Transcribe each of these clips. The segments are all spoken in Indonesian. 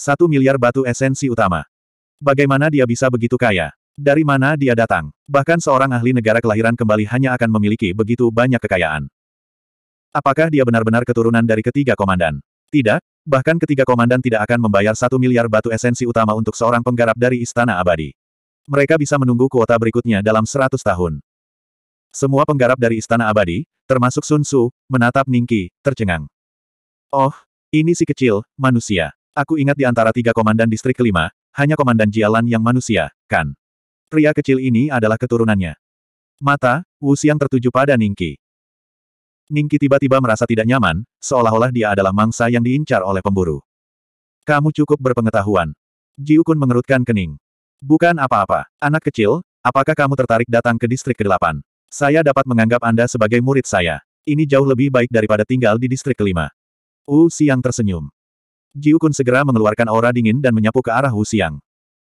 Satu miliar batu esensi utama. Bagaimana dia bisa begitu kaya? Dari mana dia datang? Bahkan seorang ahli negara kelahiran kembali hanya akan memiliki begitu banyak kekayaan. Apakah dia benar-benar keturunan dari ketiga komandan? Tidak, bahkan ketiga komandan tidak akan membayar satu miliar batu esensi utama untuk seorang penggarap dari Istana Abadi. Mereka bisa menunggu kuota berikutnya dalam seratus tahun. Semua penggarap dari Istana Abadi, termasuk Sun Tzu, menatap Ningki, tercengang. Oh, ini si kecil, manusia. Aku ingat di antara tiga komandan distrik kelima, hanya komandan Jialan yang manusia, kan? Pria kecil ini adalah keturunannya. Mata, Wu Xiang tertuju pada Ningki. Ningki tiba-tiba merasa tidak nyaman, seolah-olah dia adalah mangsa yang diincar oleh pemburu. Kamu cukup berpengetahuan. Jiukun mengerutkan kening. Bukan apa-apa. Anak kecil, apakah kamu tertarik datang ke distrik ke-8? Saya dapat menganggap Anda sebagai murid saya. Ini jauh lebih baik daripada tinggal di distrik kelima. Wu Xiang tersenyum. Jiukun segera mengeluarkan aura dingin dan menyapu ke arah Hu Xiang.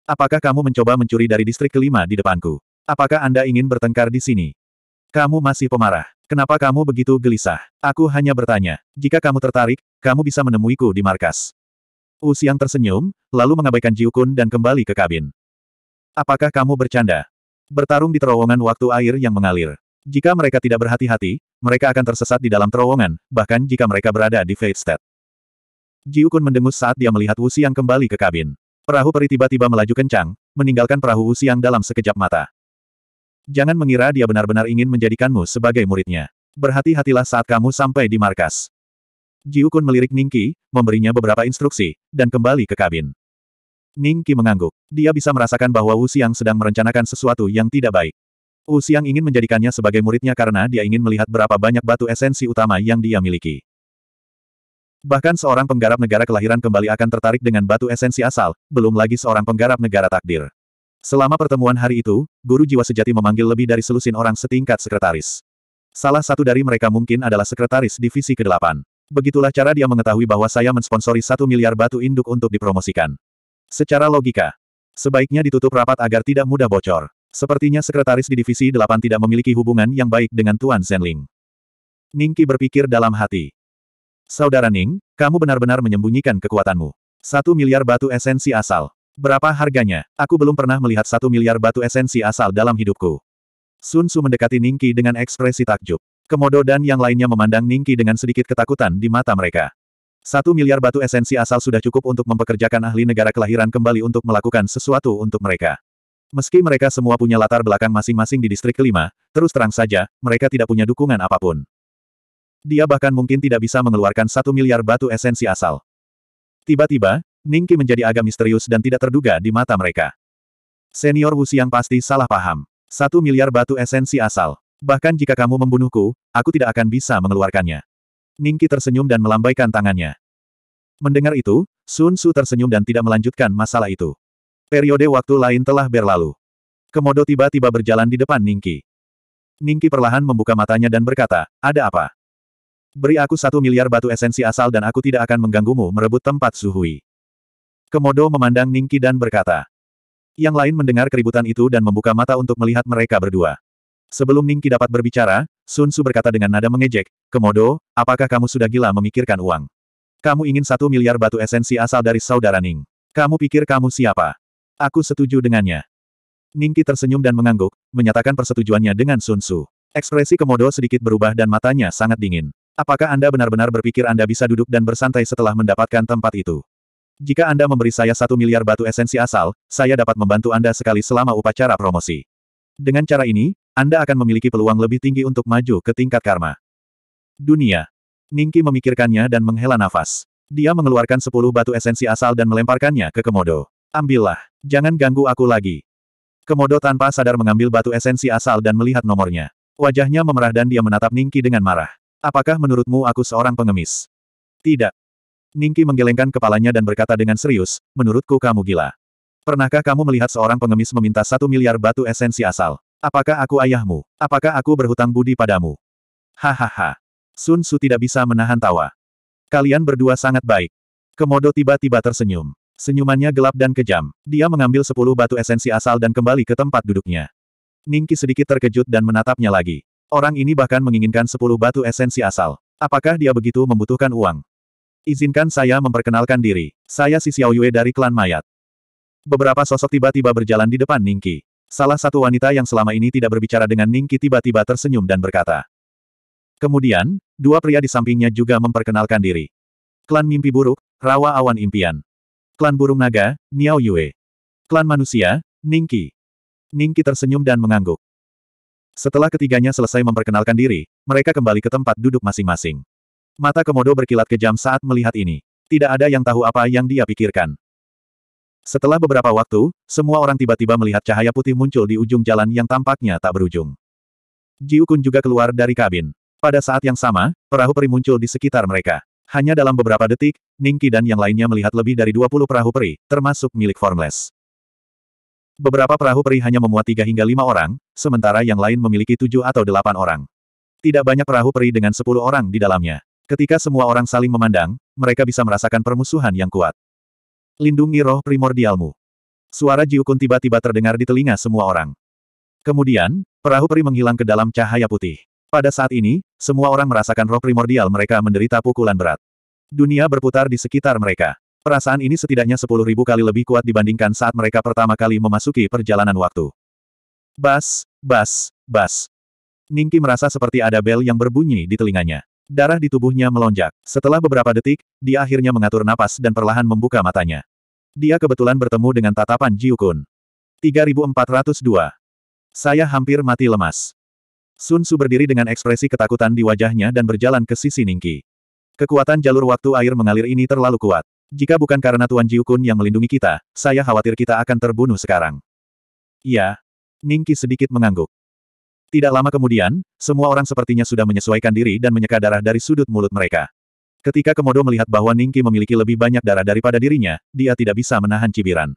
Apakah kamu mencoba mencuri dari distrik kelima di depanku? Apakah Anda ingin bertengkar di sini? Kamu masih pemarah. Kenapa kamu begitu gelisah? Aku hanya bertanya. Jika kamu tertarik, kamu bisa menemuiku di markas. Wu Xiang tersenyum, lalu mengabaikan Jiukun dan kembali ke kabin. Apakah kamu bercanda? Bertarung di terowongan waktu air yang mengalir. Jika mereka tidak berhati-hati, mereka akan tersesat di dalam terowongan, bahkan jika mereka berada di Fate State. Jiu Kun mendengus saat dia melihat Wu Xiang kembali ke kabin. Perahu peri tiba-tiba melaju kencang, meninggalkan perahu Wu Xiang dalam sekejap mata. Jangan mengira dia benar-benar ingin menjadikanmu sebagai muridnya. Berhati-hatilah saat kamu sampai di markas. Jiu Kun melirik Ningki, memberinya beberapa instruksi, dan kembali ke kabin. Ningki mengangguk. Dia bisa merasakan bahwa Wu Xiang sedang merencanakan sesuatu yang tidak baik. Wu Xiang ingin menjadikannya sebagai muridnya karena dia ingin melihat berapa banyak batu esensi utama yang dia miliki. Bahkan seorang penggarap negara kelahiran kembali akan tertarik dengan batu esensi asal, belum lagi seorang penggarap negara takdir. Selama pertemuan hari itu, guru jiwa sejati memanggil lebih dari selusin orang setingkat sekretaris. Salah satu dari mereka mungkin adalah sekretaris divisi ke-8. Begitulah cara dia mengetahui bahwa saya mensponsori satu miliar batu induk untuk dipromosikan. Secara logika, sebaiknya ditutup rapat agar tidak mudah bocor. Sepertinya sekretaris di divisi 8 tidak memiliki hubungan yang baik dengan Tuan Zenling. Ningki berpikir dalam hati. Saudara Ning, kamu benar-benar menyembunyikan kekuatanmu. Satu miliar batu esensi asal. Berapa harganya? Aku belum pernah melihat satu miliar batu esensi asal dalam hidupku. Sun Tzu mendekati Ningki dengan ekspresi takjub. Komodo dan yang lainnya memandang Ningki dengan sedikit ketakutan di mata mereka. Satu miliar batu esensi asal sudah cukup untuk mempekerjakan ahli negara kelahiran kembali untuk melakukan sesuatu untuk mereka. Meski mereka semua punya latar belakang masing-masing di distrik kelima, terus terang saja, mereka tidak punya dukungan apapun. Dia bahkan mungkin tidak bisa mengeluarkan satu miliar batu esensi asal. Tiba-tiba, Ningki menjadi agak misterius dan tidak terduga di mata mereka. Senior Wu Xiang pasti salah paham. Satu miliar batu esensi asal. Bahkan jika kamu membunuhku, aku tidak akan bisa mengeluarkannya. Ningki tersenyum dan melambaikan tangannya. Mendengar itu, Sun Su tersenyum dan tidak melanjutkan masalah itu. Periode waktu lain telah berlalu. Komodo tiba-tiba berjalan di depan Ningki. Ningki perlahan membuka matanya dan berkata, ada apa? Beri aku satu miliar batu esensi asal dan aku tidak akan mengganggumu merebut tempat Suhui. Komodo memandang Ningki dan berkata. Yang lain mendengar keributan itu dan membuka mata untuk melihat mereka berdua. Sebelum Ningki dapat berbicara, Sun Tzu berkata dengan nada mengejek, Komodo, apakah kamu sudah gila memikirkan uang? Kamu ingin satu miliar batu esensi asal dari saudara Ning. Kamu pikir kamu siapa? Aku setuju dengannya. Ningki tersenyum dan mengangguk, menyatakan persetujuannya dengan Sun Tzu. Ekspresi Komodo sedikit berubah dan matanya sangat dingin. Apakah Anda benar-benar berpikir Anda bisa duduk dan bersantai setelah mendapatkan tempat itu? Jika Anda memberi saya satu miliar batu esensi asal, saya dapat membantu Anda sekali selama upacara promosi. Dengan cara ini, Anda akan memiliki peluang lebih tinggi untuk maju ke tingkat karma. Dunia. Ningki memikirkannya dan menghela nafas. Dia mengeluarkan sepuluh batu esensi asal dan melemparkannya ke Komodo. Ambillah. Jangan ganggu aku lagi. Komodo tanpa sadar mengambil batu esensi asal dan melihat nomornya. Wajahnya memerah dan dia menatap Ningki dengan marah. Apakah menurutmu aku seorang pengemis? Tidak. Ningki menggelengkan kepalanya dan berkata dengan serius, menurutku kamu gila. Pernahkah kamu melihat seorang pengemis meminta satu miliar batu esensi asal? Apakah aku ayahmu? Apakah aku berhutang budi padamu? Hahaha. Sun Tzu tidak bisa menahan tawa. Kalian berdua sangat baik. Komodo tiba-tiba tersenyum. Senyumannya gelap dan kejam. Dia mengambil sepuluh batu esensi asal dan kembali ke tempat duduknya. Ningki sedikit terkejut dan menatapnya lagi. Orang ini bahkan menginginkan sepuluh batu esensi asal. Apakah dia begitu membutuhkan uang? Izinkan saya memperkenalkan diri. Saya si Yue dari klan mayat. Beberapa sosok tiba-tiba berjalan di depan Ningki. Salah satu wanita yang selama ini tidak berbicara dengan Ningki tiba-tiba tersenyum dan berkata. Kemudian, dua pria di sampingnya juga memperkenalkan diri. Klan Mimpi Buruk, Rawa Awan Impian. Klan Burung Naga, Niao Yue. Klan Manusia, Ningki. Ningki tersenyum dan mengangguk. Setelah ketiganya selesai memperkenalkan diri, mereka kembali ke tempat duduk masing-masing. Mata Komodo berkilat kejam saat melihat ini. Tidak ada yang tahu apa yang dia pikirkan. Setelah beberapa waktu, semua orang tiba-tiba melihat cahaya putih muncul di ujung jalan yang tampaknya tak berujung. Jiukun juga keluar dari kabin. Pada saat yang sama, perahu peri muncul di sekitar mereka. Hanya dalam beberapa detik, Ningki dan yang lainnya melihat lebih dari 20 perahu peri, termasuk milik Formless. Beberapa perahu peri hanya memuat tiga hingga lima orang, sementara yang lain memiliki tujuh atau delapan orang. Tidak banyak perahu peri dengan sepuluh orang di dalamnya. Ketika semua orang saling memandang, mereka bisa merasakan permusuhan yang kuat. Lindungi roh primordialmu. Suara Jiukun tiba-tiba terdengar di telinga semua orang. Kemudian, perahu peri menghilang ke dalam cahaya putih. Pada saat ini, semua orang merasakan roh primordial mereka menderita pukulan berat. Dunia berputar di sekitar mereka. Perasaan ini setidaknya sepuluh ribu kali lebih kuat dibandingkan saat mereka pertama kali memasuki perjalanan waktu. Bas, bas, bas. Ningki merasa seperti ada bel yang berbunyi di telinganya. Darah di tubuhnya melonjak. Setelah beberapa detik, dia akhirnya mengatur napas dan perlahan membuka matanya. Dia kebetulan bertemu dengan tatapan Jiukun. 3402. Saya hampir mati lemas. Sun Su berdiri dengan ekspresi ketakutan di wajahnya dan berjalan ke sisi Ningki. Kekuatan jalur waktu air mengalir ini terlalu kuat. Jika bukan karena Tuan Jiukun yang melindungi kita, saya khawatir kita akan terbunuh sekarang. Iya. Ningki sedikit mengangguk. Tidak lama kemudian, semua orang sepertinya sudah menyesuaikan diri dan menyeka darah dari sudut mulut mereka. Ketika Komodo melihat bahwa Ningki memiliki lebih banyak darah daripada dirinya, dia tidak bisa menahan cibiran.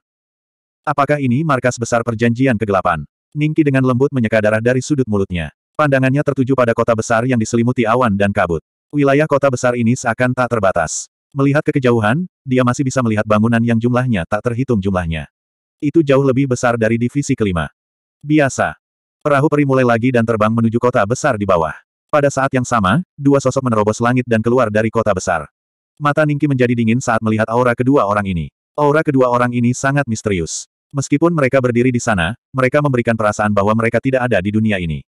Apakah ini markas besar perjanjian kegelapan? Ningki dengan lembut menyeka darah dari sudut mulutnya. Pandangannya tertuju pada kota besar yang diselimuti awan dan kabut. Wilayah kota besar ini seakan tak terbatas. Melihat ke kejauhan, dia masih bisa melihat bangunan yang jumlahnya tak terhitung jumlahnya. Itu jauh lebih besar dari divisi kelima. Biasa. Perahu peri mulai lagi dan terbang menuju kota besar di bawah. Pada saat yang sama, dua sosok menerobos langit dan keluar dari kota besar. Mata Ningki menjadi dingin saat melihat aura kedua orang ini. Aura kedua orang ini sangat misterius. Meskipun mereka berdiri di sana, mereka memberikan perasaan bahwa mereka tidak ada di dunia ini.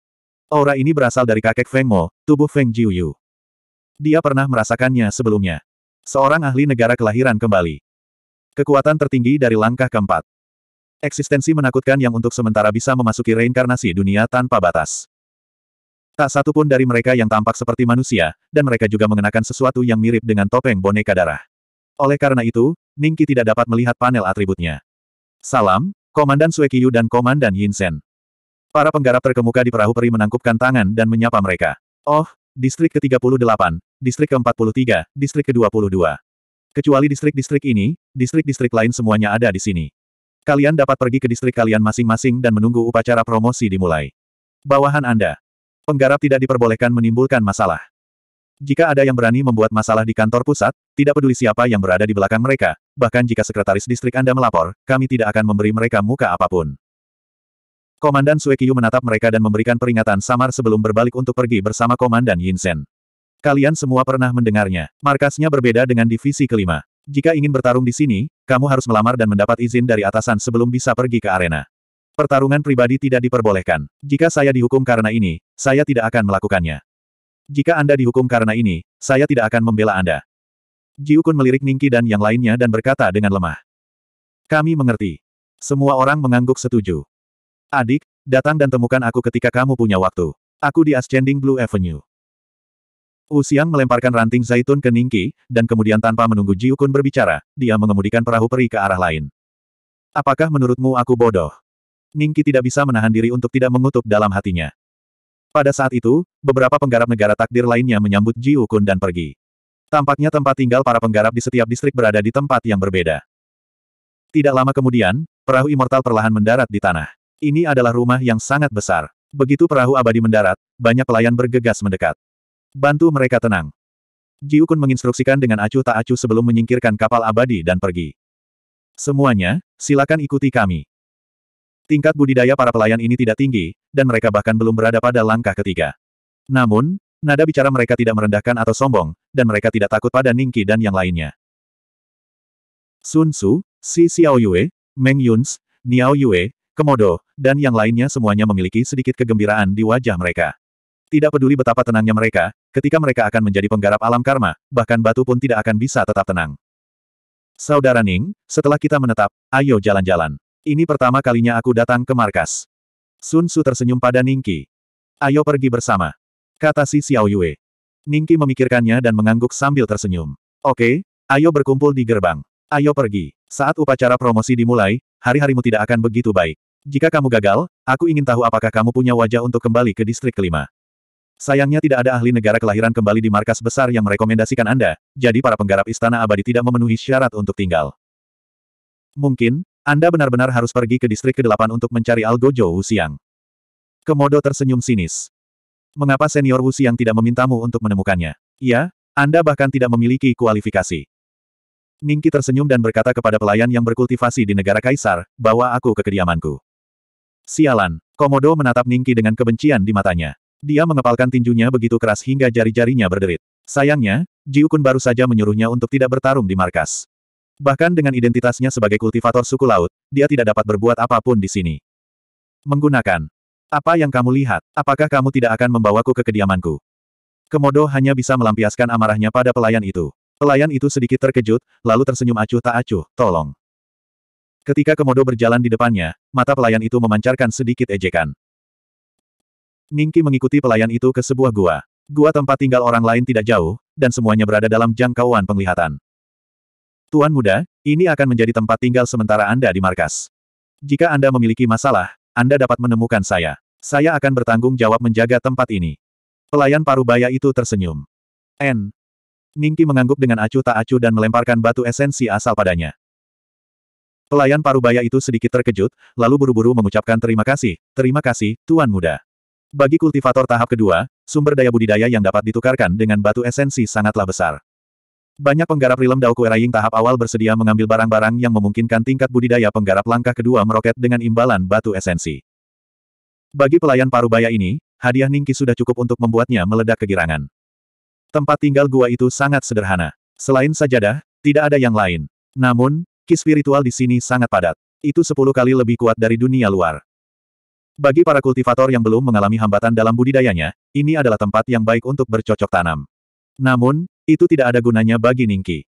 Aura ini berasal dari kakek Feng Mo, tubuh Feng Jiuyu. Dia pernah merasakannya sebelumnya. Seorang ahli negara kelahiran kembali. Kekuatan tertinggi dari langkah keempat. Eksistensi menakutkan yang untuk sementara bisa memasuki reinkarnasi dunia tanpa batas. Tak satu pun dari mereka yang tampak seperti manusia, dan mereka juga mengenakan sesuatu yang mirip dengan topeng boneka darah. Oleh karena itu, Ningki tidak dapat melihat panel atributnya. Salam, Komandan Suekiyu dan Komandan Yinsen. Para penggarap terkemuka di perahu peri menangkupkan tangan dan menyapa mereka. Oh, Distrik ke-38, Distrik ke-43, Distrik ke-22. Kecuali distrik-distrik ini, distrik-distrik lain semuanya ada di sini. Kalian dapat pergi ke distrik kalian masing-masing dan menunggu upacara promosi dimulai. Bawahan Anda. Penggarap tidak diperbolehkan menimbulkan masalah. Jika ada yang berani membuat masalah di kantor pusat, tidak peduli siapa yang berada di belakang mereka, bahkan jika sekretaris distrik Anda melapor, kami tidak akan memberi mereka muka apapun. Komandan Suekiyu menatap mereka dan memberikan peringatan samar sebelum berbalik untuk pergi bersama Komandan Yinsen. Kalian semua pernah mendengarnya. Markasnya berbeda dengan divisi kelima. Jika ingin bertarung di sini, kamu harus melamar dan mendapat izin dari atasan sebelum bisa pergi ke arena. Pertarungan pribadi tidak diperbolehkan. Jika saya dihukum karena ini, saya tidak akan melakukannya. Jika Anda dihukum karena ini, saya tidak akan membela Anda. Jiukun melirik Ningki dan yang lainnya dan berkata dengan lemah. Kami mengerti. Semua orang mengangguk setuju. Adik, datang dan temukan aku ketika kamu punya waktu. Aku di Ascending Blue Avenue. Usiang melemparkan ranting zaitun ke Ningki, dan kemudian tanpa menunggu Jiukun berbicara, dia mengemudikan perahu peri ke arah lain. Apakah menurutmu aku bodoh? Ningki tidak bisa menahan diri untuk tidak mengutuk dalam hatinya. Pada saat itu, beberapa penggarap negara takdir lainnya menyambut Jiukun dan pergi. Tampaknya tempat tinggal para penggarap di setiap distrik berada di tempat yang berbeda. Tidak lama kemudian, perahu immortal perlahan mendarat di tanah. Ini adalah rumah yang sangat besar. Begitu perahu abadi mendarat, banyak pelayan bergegas mendekat. Bantu mereka tenang. Jiukun menginstruksikan dengan acuh tak acuh sebelum menyingkirkan kapal abadi dan pergi. Semuanya, silakan ikuti kami. Tingkat budidaya para pelayan ini tidak tinggi, dan mereka bahkan belum berada pada langkah ketiga. Namun, nada bicara mereka tidak merendahkan atau sombong, dan mereka tidak takut pada Ningki dan yang lainnya. Sun Tzu, Si Xiaoyue, Meng Yuns, Niao Yue, Komodo, dan yang lainnya semuanya memiliki sedikit kegembiraan di wajah mereka. Tidak peduli betapa tenangnya mereka, ketika mereka akan menjadi penggarap alam karma, bahkan batu pun tidak akan bisa tetap tenang. Saudara Ning, setelah kita menetap, ayo jalan-jalan. Ini pertama kalinya aku datang ke markas. Sun Su tersenyum pada Ningki. Ayo pergi bersama. Kata si Xiao Yue. Ningki memikirkannya dan mengangguk sambil tersenyum. Oke, ayo berkumpul di gerbang. Ayo pergi. Saat upacara promosi dimulai, hari-harimu tidak akan begitu baik. Jika kamu gagal, aku ingin tahu apakah kamu punya wajah untuk kembali ke distrik kelima. Sayangnya tidak ada ahli negara kelahiran kembali di markas besar yang merekomendasikan Anda, jadi para penggarap istana abadi tidak memenuhi syarat untuk tinggal. Mungkin, Anda benar-benar harus pergi ke distrik ke-8 untuk mencari Algojo Wuxiang. Komodo tersenyum sinis. Mengapa senior Wuxiang tidak memintamu untuk menemukannya? Ya, Anda bahkan tidak memiliki kualifikasi. Ningki tersenyum dan berkata kepada pelayan yang berkultivasi di negara kaisar, bawa aku ke kediamanku. Sialan, Komodo menatap Ningki dengan kebencian di matanya. Dia mengepalkan tinjunya begitu keras hingga jari-jarinya berderit. Sayangnya, Jiukun baru saja menyuruhnya untuk tidak bertarung di markas. Bahkan dengan identitasnya sebagai kultivator suku laut, dia tidak dapat berbuat apapun di sini. Menggunakan apa yang kamu lihat, apakah kamu tidak akan membawaku ke kediamanku? Komodo hanya bisa melampiaskan amarahnya pada pelayan itu. Pelayan itu sedikit terkejut, lalu tersenyum acuh tak acuh, tolong. Ketika Komodo berjalan di depannya, mata pelayan itu memancarkan sedikit ejekan. Ningki mengikuti pelayan itu ke sebuah gua. Gua tempat tinggal orang lain tidak jauh, dan semuanya berada dalam jangkauan penglihatan. Tuan muda, ini akan menjadi tempat tinggal sementara Anda di markas. Jika Anda memiliki masalah, Anda dapat menemukan saya. Saya akan bertanggung jawab menjaga tempat ini. Pelayan parubaya itu tersenyum. N, Ningki mengangguk dengan acuh tak acuh dan melemparkan batu esensi asal padanya. Pelayan parubaya itu sedikit terkejut, lalu buru-buru mengucapkan terima kasih, terima kasih, Tuan Muda. Bagi kultivator tahap kedua, sumber daya budidaya yang dapat ditukarkan dengan batu esensi sangatlah besar. Banyak penggarap rilem Dao Kueraying tahap awal bersedia mengambil barang-barang yang memungkinkan tingkat budidaya penggarap langkah kedua meroket dengan imbalan batu esensi. Bagi pelayan parubaya ini, hadiah Ningki sudah cukup untuk membuatnya meledak kegirangan. Tempat tinggal gua itu sangat sederhana. Selain sajadah, tidak ada yang lain. Namun, ki spiritual di sini sangat padat. Itu sepuluh kali lebih kuat dari dunia luar. Bagi para kultivator yang belum mengalami hambatan dalam budidayanya, ini adalah tempat yang baik untuk bercocok tanam. Namun, itu tidak ada gunanya bagi Ningki.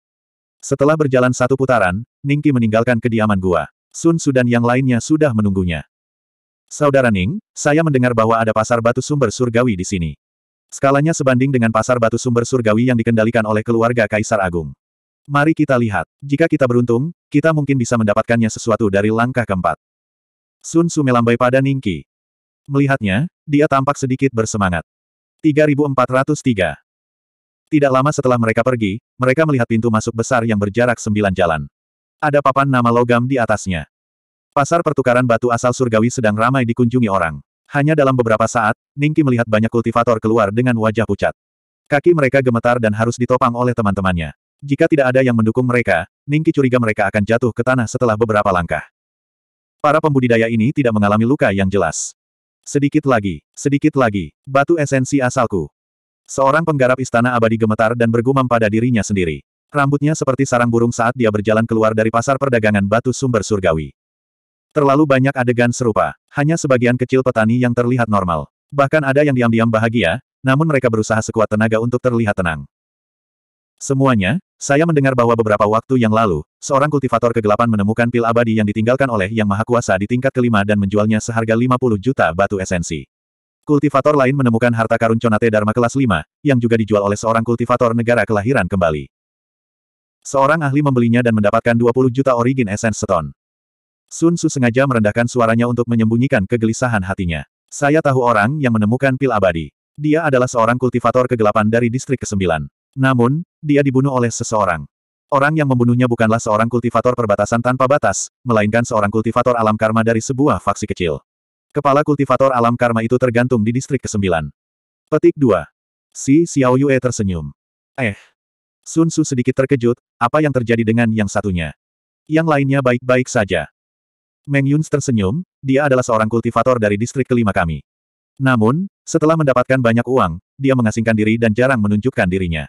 Setelah berjalan satu putaran, Ningki meninggalkan kediaman gua. Sun Sudan yang lainnya sudah menunggunya. Saudara Ning, saya mendengar bahwa ada pasar batu sumber surgawi di sini. Skalanya sebanding dengan pasar batu sumber surgawi yang dikendalikan oleh keluarga Kaisar Agung. Mari kita lihat. Jika kita beruntung, kita mungkin bisa mendapatkannya sesuatu dari langkah keempat. Sun Su melambai pada Ningki. Melihatnya, dia tampak sedikit bersemangat. 3403 Tidak lama setelah mereka pergi, mereka melihat pintu masuk besar yang berjarak sembilan jalan. Ada papan nama logam di atasnya. Pasar pertukaran batu asal surgawi sedang ramai dikunjungi orang. Hanya dalam beberapa saat, Ningki melihat banyak kultivator keluar dengan wajah pucat. Kaki mereka gemetar dan harus ditopang oleh teman-temannya. Jika tidak ada yang mendukung mereka, Ningki curiga mereka akan jatuh ke tanah setelah beberapa langkah. Para pembudidaya ini tidak mengalami luka yang jelas. Sedikit lagi, sedikit lagi, batu esensi asalku. Seorang penggarap istana abadi gemetar dan bergumam pada dirinya sendiri. Rambutnya seperti sarang burung saat dia berjalan keluar dari pasar perdagangan batu sumber surgawi. Terlalu banyak adegan serupa. Hanya sebagian kecil petani yang terlihat normal. Bahkan ada yang diam-diam bahagia, namun mereka berusaha sekuat tenaga untuk terlihat tenang. Semuanya, saya mendengar bahwa beberapa waktu yang lalu, seorang kultivator kegelapan menemukan pil abadi yang ditinggalkan oleh Yang Maha Kuasa di tingkat kelima dan menjualnya seharga 50 juta batu esensi. Kultivator lain menemukan harta karun Conate Dharma kelas 5, yang juga dijual oleh seorang kultivator negara kelahiran kembali. Seorang ahli membelinya dan mendapatkan 20 juta origin essence seton. Sun Su sengaja merendahkan suaranya untuk menyembunyikan kegelisahan hatinya. Saya tahu orang yang menemukan pil abadi. Dia adalah seorang kultivator kegelapan dari distrik ke-9. Namun, dia dibunuh oleh seseorang. Orang yang membunuhnya bukanlah seorang kultivator perbatasan tanpa batas, melainkan seorang kultivator alam karma dari sebuah faksi kecil. Kepala kultivator alam karma itu tergantung di distrik ke-9. Petik 2. Si Xiao Yue tersenyum. Eh. Sun Su sedikit terkejut, apa yang terjadi dengan yang satunya? Yang lainnya baik-baik saja. Meng Yun tersenyum, dia adalah seorang kultivator dari distrik kelima kami. Namun, setelah mendapatkan banyak uang, dia mengasingkan diri dan jarang menunjukkan dirinya.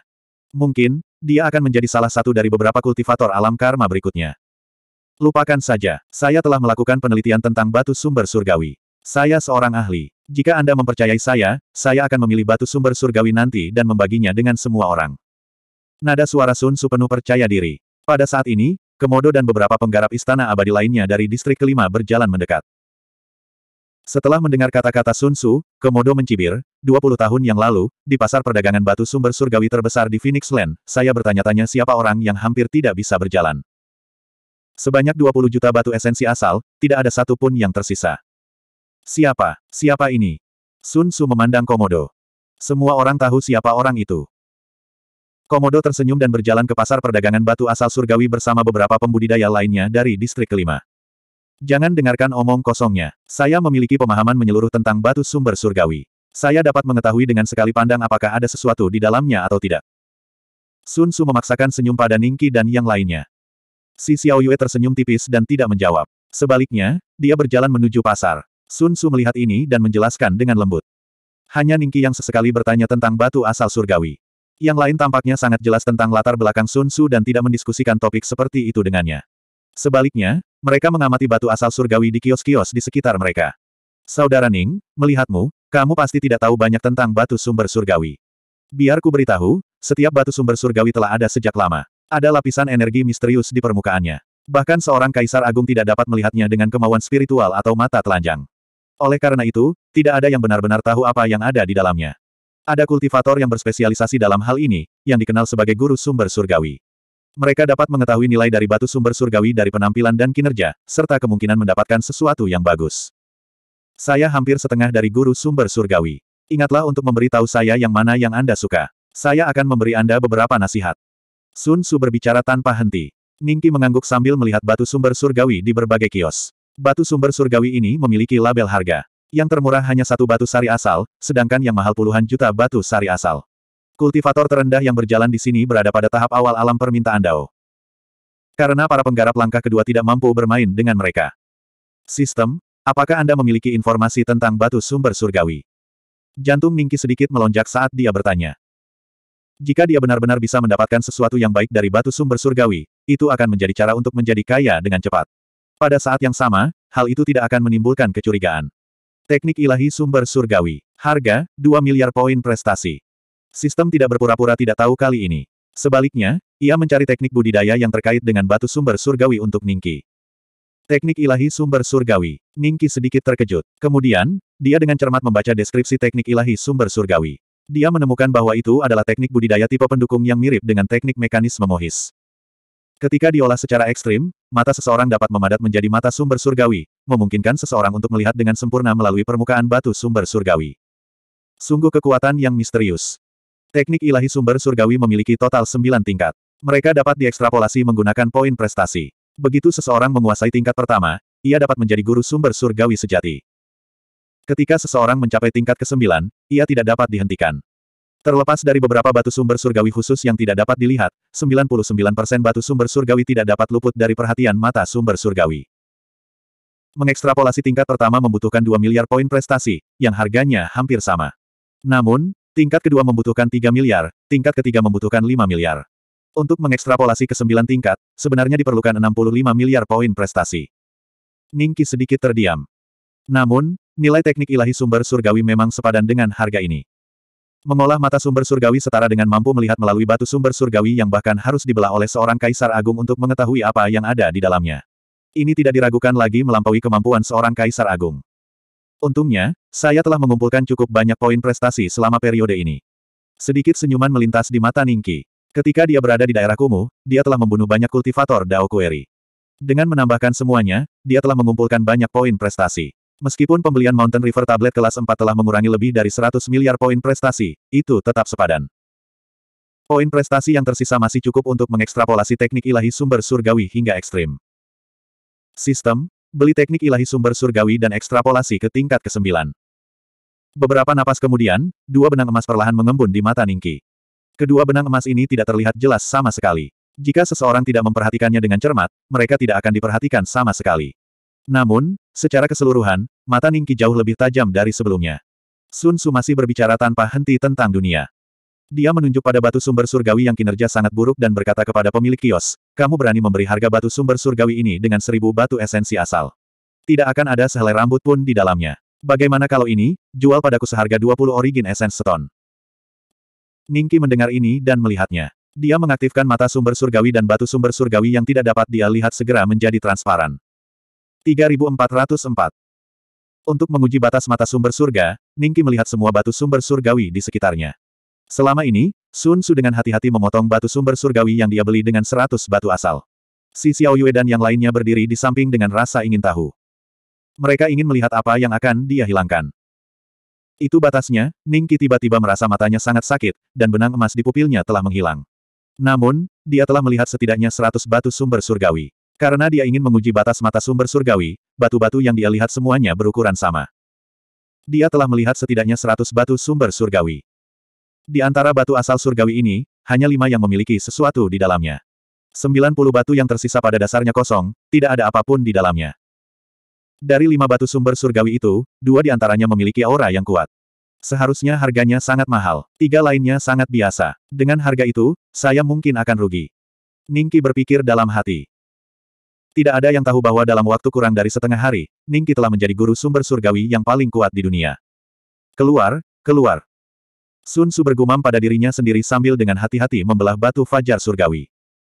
Mungkin, dia akan menjadi salah satu dari beberapa kultivator alam karma berikutnya. Lupakan saja, saya telah melakukan penelitian tentang batu sumber surgawi. Saya seorang ahli. Jika Anda mempercayai saya, saya akan memilih batu sumber surgawi nanti dan membaginya dengan semua orang. Nada suara Sun Su penuh percaya diri. Pada saat ini, Komodo dan beberapa penggarap istana abadi lainnya dari distrik kelima berjalan mendekat. Setelah mendengar kata-kata Sun Tzu, Komodo mencibir, 20 tahun yang lalu, di pasar perdagangan batu sumber surgawi terbesar di Phoenix Land, saya bertanya-tanya siapa orang yang hampir tidak bisa berjalan. Sebanyak 20 juta batu esensi asal, tidak ada satu pun yang tersisa. Siapa? Siapa ini? Sun Tzu memandang Komodo. Semua orang tahu siapa orang itu. Komodo tersenyum dan berjalan ke pasar perdagangan batu asal surgawi bersama beberapa pembudidaya lainnya dari distrik kelima. Jangan dengarkan omong kosongnya. Saya memiliki pemahaman menyeluruh tentang batu sumber surgawi. Saya dapat mengetahui dengan sekali pandang apakah ada sesuatu di dalamnya atau tidak. Sun Su memaksakan senyum pada Ningki dan yang lainnya. Si Xiao Yue tersenyum tipis dan tidak menjawab. Sebaliknya, dia berjalan menuju pasar. Sun Su melihat ini dan menjelaskan dengan lembut. Hanya Ningki yang sesekali bertanya tentang batu asal surgawi. Yang lain tampaknya sangat jelas tentang latar belakang Sun Tzu dan tidak mendiskusikan topik seperti itu dengannya. Sebaliknya, mereka mengamati batu asal surgawi di kios-kios di sekitar mereka. Saudara Ning, melihatmu, kamu pasti tidak tahu banyak tentang batu sumber surgawi. Biar ku beritahu, setiap batu sumber surgawi telah ada sejak lama. Ada lapisan energi misterius di permukaannya. Bahkan seorang kaisar agung tidak dapat melihatnya dengan kemauan spiritual atau mata telanjang. Oleh karena itu, tidak ada yang benar-benar tahu apa yang ada di dalamnya. Ada kultivator yang berspesialisasi dalam hal ini, yang dikenal sebagai guru sumber surgawi. Mereka dapat mengetahui nilai dari batu sumber surgawi dari penampilan dan kinerja, serta kemungkinan mendapatkan sesuatu yang bagus. Saya hampir setengah dari guru sumber surgawi. Ingatlah untuk memberitahu saya yang mana yang Anda suka. Saya akan memberi Anda beberapa nasihat. Sun Su berbicara tanpa henti. Ningki mengangguk sambil melihat batu sumber surgawi di berbagai kios. Batu sumber surgawi ini memiliki label harga. Yang termurah hanya satu batu sari asal, sedangkan yang mahal puluhan juta batu sari asal. Kultivator terendah yang berjalan di sini berada pada tahap awal alam permintaan Dao. Karena para penggarap langkah kedua tidak mampu bermain dengan mereka. Sistem, apakah Anda memiliki informasi tentang batu sumber surgawi? Jantung Ningki sedikit melonjak saat dia bertanya. Jika dia benar-benar bisa mendapatkan sesuatu yang baik dari batu sumber surgawi, itu akan menjadi cara untuk menjadi kaya dengan cepat. Pada saat yang sama, hal itu tidak akan menimbulkan kecurigaan. Teknik ilahi sumber surgawi. Harga, 2 miliar poin prestasi. Sistem tidak berpura-pura tidak tahu kali ini. Sebaliknya, ia mencari teknik budidaya yang terkait dengan batu sumber surgawi untuk Ningki. Teknik ilahi sumber surgawi. Ningki sedikit terkejut. Kemudian, dia dengan cermat membaca deskripsi teknik ilahi sumber surgawi. Dia menemukan bahwa itu adalah teknik budidaya tipe pendukung yang mirip dengan teknik mekanisme Mohis. Ketika diolah secara ekstrim, mata seseorang dapat memadat menjadi mata sumber surgawi, memungkinkan seseorang untuk melihat dengan sempurna melalui permukaan batu sumber surgawi. Sungguh kekuatan yang misterius. Teknik ilahi sumber surgawi memiliki total sembilan tingkat. Mereka dapat diekstrapolasi menggunakan poin prestasi. Begitu seseorang menguasai tingkat pertama, ia dapat menjadi guru sumber surgawi sejati. Ketika seseorang mencapai tingkat ke-9, ia tidak dapat dihentikan. Terlepas dari beberapa batu sumber surgawi khusus yang tidak dapat dilihat, 99% batu sumber surgawi tidak dapat luput dari perhatian mata sumber surgawi. Mengekstrapolasi tingkat pertama membutuhkan 2 miliar poin prestasi, yang harganya hampir sama. Namun, tingkat kedua membutuhkan 3 miliar, tingkat ketiga membutuhkan 5 miliar. Untuk mengekstrapolasi ke sembilan tingkat, sebenarnya diperlukan 65 miliar poin prestasi. Ningki sedikit terdiam. Namun, nilai teknik ilahi sumber surgawi memang sepadan dengan harga ini. Mengolah mata sumber surgawi setara dengan mampu melihat melalui batu sumber surgawi yang bahkan harus dibelah oleh seorang kaisar agung untuk mengetahui apa yang ada di dalamnya. Ini tidak diragukan lagi melampaui kemampuan seorang kaisar agung. Untungnya, saya telah mengumpulkan cukup banyak poin prestasi selama periode ini. Sedikit senyuman melintas di mata Ningki. Ketika dia berada di daerah kumuh, dia telah membunuh banyak kultivator Dao Kueri. Dengan menambahkan semuanya, dia telah mengumpulkan banyak poin prestasi. Meskipun pembelian Mountain River tablet kelas 4 telah mengurangi lebih dari 100 miliar poin prestasi, itu tetap sepadan. Poin prestasi yang tersisa masih cukup untuk mengekstrapolasi teknik ilahi sumber surgawi hingga ekstrim. Sistem, beli teknik ilahi sumber surgawi dan ekstrapolasi ke tingkat ke-9. Beberapa napas kemudian, dua benang emas perlahan mengembun di mata Ningki. Kedua benang emas ini tidak terlihat jelas sama sekali. Jika seseorang tidak memperhatikannya dengan cermat, mereka tidak akan diperhatikan sama sekali. Namun, secara keseluruhan, mata Ningki jauh lebih tajam dari sebelumnya. Sun Su masih berbicara tanpa henti tentang dunia. Dia menunjuk pada batu sumber surgawi yang kinerja sangat buruk dan berkata kepada pemilik kios, kamu berani memberi harga batu sumber surgawi ini dengan seribu batu esensi asal. Tidak akan ada sehelai rambut pun di dalamnya. Bagaimana kalau ini, jual padaku seharga 20 origin esens seton. Ningki mendengar ini dan melihatnya. Dia mengaktifkan mata sumber surgawi dan batu sumber surgawi yang tidak dapat dia lihat segera menjadi transparan. 3404. Untuk menguji batas mata sumber surga, Ningki melihat semua batu sumber surgawi di sekitarnya. Selama ini, Sun Su dengan hati-hati memotong batu sumber surgawi yang dia beli dengan 100 batu asal. Si Xiao Yue dan yang lainnya berdiri di samping dengan rasa ingin tahu. Mereka ingin melihat apa yang akan dia hilangkan. Itu batasnya, Ningki tiba-tiba merasa matanya sangat sakit, dan benang emas di pupilnya telah menghilang. Namun, dia telah melihat setidaknya 100 batu sumber surgawi. Karena dia ingin menguji batas mata sumber surgawi, batu-batu yang dia lihat semuanya berukuran sama. Dia telah melihat setidaknya seratus batu sumber surgawi. Di antara batu asal surgawi ini, hanya lima yang memiliki sesuatu di dalamnya. Sembilan puluh batu yang tersisa pada dasarnya kosong, tidak ada apapun di dalamnya. Dari lima batu sumber surgawi itu, dua di antaranya memiliki aura yang kuat. Seharusnya harganya sangat mahal. Tiga lainnya sangat biasa. Dengan harga itu, saya mungkin akan rugi. Ningki berpikir dalam hati. Tidak ada yang tahu bahwa dalam waktu kurang dari setengah hari, Ningki telah menjadi guru sumber surgawi yang paling kuat di dunia. Keluar, keluar. Sun Su bergumam pada dirinya sendiri sambil dengan hati-hati membelah batu fajar surgawi.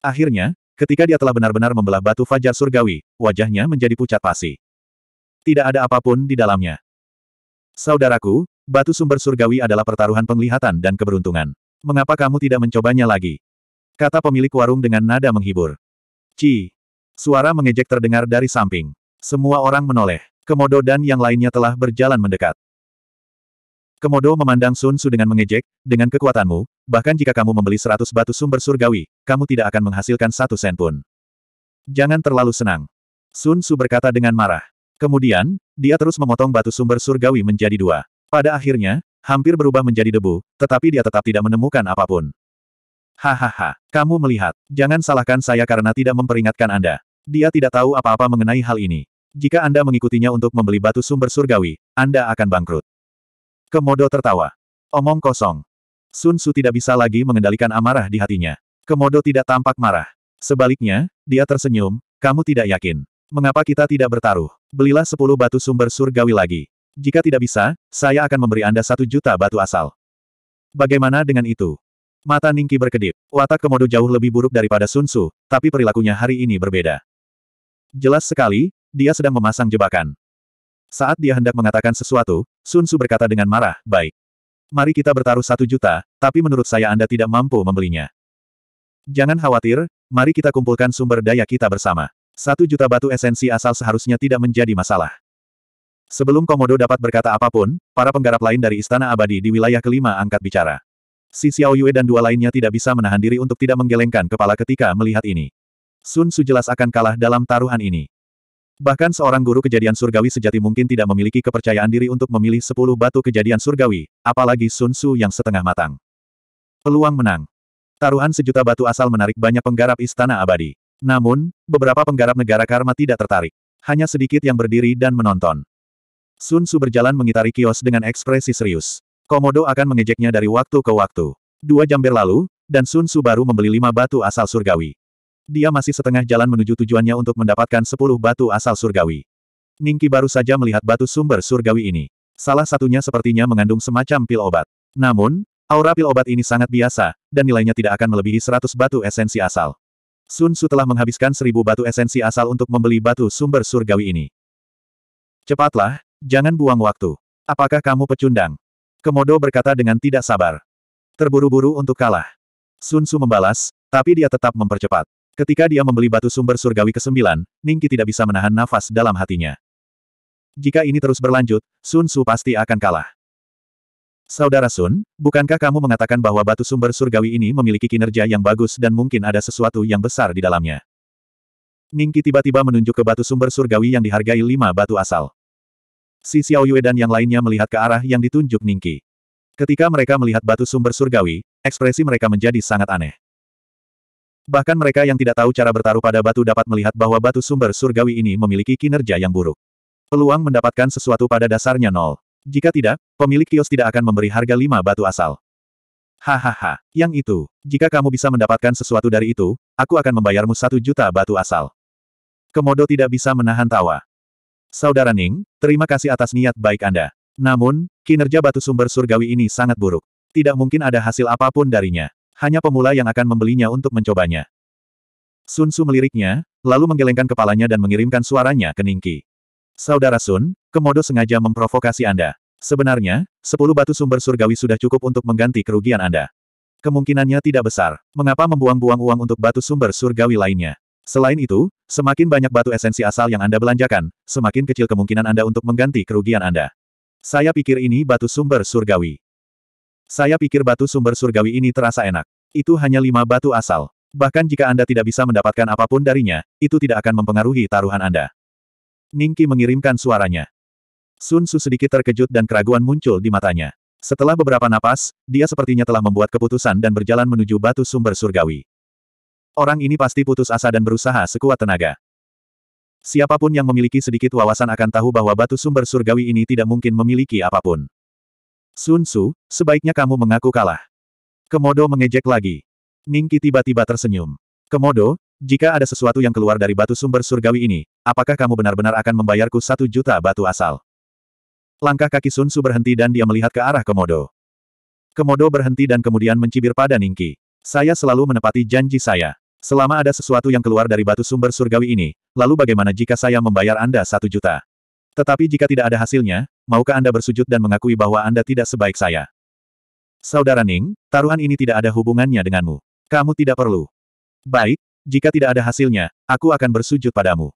Akhirnya, ketika dia telah benar-benar membelah batu fajar surgawi, wajahnya menjadi pucat pasi. Tidak ada apapun di dalamnya. Saudaraku, batu sumber surgawi adalah pertaruhan penglihatan dan keberuntungan. Mengapa kamu tidak mencobanya lagi? Kata pemilik warung dengan nada menghibur. Ci, Suara mengejek terdengar dari samping. Semua orang menoleh. Komodo dan yang lainnya telah berjalan mendekat. Komodo memandang Sun Tzu dengan mengejek, dengan kekuatanmu, bahkan jika kamu membeli seratus batu sumber surgawi, kamu tidak akan menghasilkan satu sen pun. Jangan terlalu senang. Sun Tzu berkata dengan marah. Kemudian, dia terus memotong batu sumber surgawi menjadi dua. Pada akhirnya, hampir berubah menjadi debu, tetapi dia tetap tidak menemukan apapun. Hahaha, kamu melihat. Jangan salahkan saya karena tidak memperingatkan Anda. Dia tidak tahu apa-apa mengenai hal ini. Jika Anda mengikutinya untuk membeli batu sumber surgawi, Anda akan bangkrut. Komodo tertawa. Omong kosong. Sun Tzu tidak bisa lagi mengendalikan amarah di hatinya. Komodo tidak tampak marah. Sebaliknya, dia tersenyum, kamu tidak yakin. Mengapa kita tidak bertaruh? Belilah sepuluh batu sumber surgawi lagi. Jika tidak bisa, saya akan memberi Anda satu juta batu asal. Bagaimana dengan itu? Mata Ningki berkedip. Watak Komodo jauh lebih buruk daripada Sun Tzu, tapi perilakunya hari ini berbeda. Jelas sekali, dia sedang memasang jebakan. Saat dia hendak mengatakan sesuatu, Sun Tzu berkata dengan marah, baik. Mari kita bertaruh satu juta, tapi menurut saya Anda tidak mampu membelinya. Jangan khawatir, mari kita kumpulkan sumber daya kita bersama. Satu juta batu esensi asal seharusnya tidak menjadi masalah. Sebelum Komodo dapat berkata apapun, para penggarap lain dari Istana Abadi di wilayah kelima angkat bicara. Si Xiao Yue dan dua lainnya tidak bisa menahan diri untuk tidak menggelengkan kepala ketika melihat ini. Sun Su jelas akan kalah dalam taruhan ini. Bahkan seorang guru kejadian surgawi sejati mungkin tidak memiliki kepercayaan diri untuk memilih sepuluh batu kejadian surgawi, apalagi Sun Su yang setengah matang. Peluang menang. Taruhan sejuta batu asal menarik banyak penggarap istana abadi. Namun, beberapa penggarap negara karma tidak tertarik. Hanya sedikit yang berdiri dan menonton. Sun Su berjalan mengitari kios dengan ekspresi serius. Komodo akan mengejeknya dari waktu ke waktu. Dua jam berlalu, dan Sun Su baru membeli lima batu asal surgawi. Dia masih setengah jalan menuju tujuannya untuk mendapatkan sepuluh batu asal surgawi. Ningki baru saja melihat batu sumber surgawi ini. Salah satunya sepertinya mengandung semacam pil obat. Namun, aura pil obat ini sangat biasa, dan nilainya tidak akan melebihi seratus batu esensi asal. Sun Tzu telah menghabiskan seribu batu esensi asal untuk membeli batu sumber surgawi ini. Cepatlah, jangan buang waktu. Apakah kamu pecundang? Komodo berkata dengan tidak sabar. Terburu-buru untuk kalah. Sun Tzu membalas, tapi dia tetap mempercepat. Ketika dia membeli batu sumber surgawi ke-9, Ningki tidak bisa menahan nafas dalam hatinya. Jika ini terus berlanjut, Sun Su pasti akan kalah. Saudara Sun, bukankah kamu mengatakan bahwa batu sumber surgawi ini memiliki kinerja yang bagus dan mungkin ada sesuatu yang besar di dalamnya? Ningki tiba-tiba menunjuk ke batu sumber surgawi yang dihargai lima batu asal. Si Xiao Yue dan yang lainnya melihat ke arah yang ditunjuk Ningki. Ketika mereka melihat batu sumber surgawi, ekspresi mereka menjadi sangat aneh. Bahkan mereka yang tidak tahu cara bertaruh pada batu dapat melihat bahwa batu sumber surgawi ini memiliki kinerja yang buruk. Peluang mendapatkan sesuatu pada dasarnya nol. Jika tidak, pemilik kios tidak akan memberi harga lima batu asal. Hahaha, yang itu. Jika kamu bisa mendapatkan sesuatu dari itu, aku akan membayarmu satu juta batu asal. Komodo tidak bisa menahan tawa. Saudara Ning, terima kasih atas niat baik Anda. Namun, kinerja batu sumber surgawi ini sangat buruk. Tidak mungkin ada hasil apapun darinya hanya pemula yang akan membelinya untuk mencobanya. Sun Su meliriknya, lalu menggelengkan kepalanya dan mengirimkan suaranya ke Ningki. Saudara Sun, Komodo sengaja memprovokasi Anda. Sebenarnya, sepuluh batu sumber surgawi sudah cukup untuk mengganti kerugian Anda. Kemungkinannya tidak besar. Mengapa membuang-buang uang untuk batu sumber surgawi lainnya? Selain itu, semakin banyak batu esensi asal yang Anda belanjakan, semakin kecil kemungkinan Anda untuk mengganti kerugian Anda. Saya pikir ini batu sumber surgawi. Saya pikir batu sumber surgawi ini terasa enak. Itu hanya lima batu asal. Bahkan jika Anda tidak bisa mendapatkan apapun darinya, itu tidak akan mempengaruhi taruhan Anda. Ningki mengirimkan suaranya. Sun Su sedikit terkejut dan keraguan muncul di matanya. Setelah beberapa napas, dia sepertinya telah membuat keputusan dan berjalan menuju batu sumber surgawi. Orang ini pasti putus asa dan berusaha sekuat tenaga. Siapapun yang memiliki sedikit wawasan akan tahu bahwa batu sumber surgawi ini tidak mungkin memiliki apapun. Sun Su, sebaiknya kamu mengaku kalah. Komodo mengejek lagi. Ningki tiba-tiba tersenyum. Komodo, jika ada sesuatu yang keluar dari batu sumber surgawi ini, apakah kamu benar-benar akan membayarku satu juta batu asal? Langkah kaki Sun Su berhenti dan dia melihat ke arah Komodo. Komodo berhenti dan kemudian mencibir pada Ningki. Saya selalu menepati janji saya. Selama ada sesuatu yang keluar dari batu sumber surgawi ini, lalu bagaimana jika saya membayar Anda satu juta? Tetapi jika tidak ada hasilnya, maukah Anda bersujud dan mengakui bahwa Anda tidak sebaik saya? Saudara Ning, taruhan ini tidak ada hubungannya denganmu. Kamu tidak perlu. Baik, jika tidak ada hasilnya, aku akan bersujud padamu.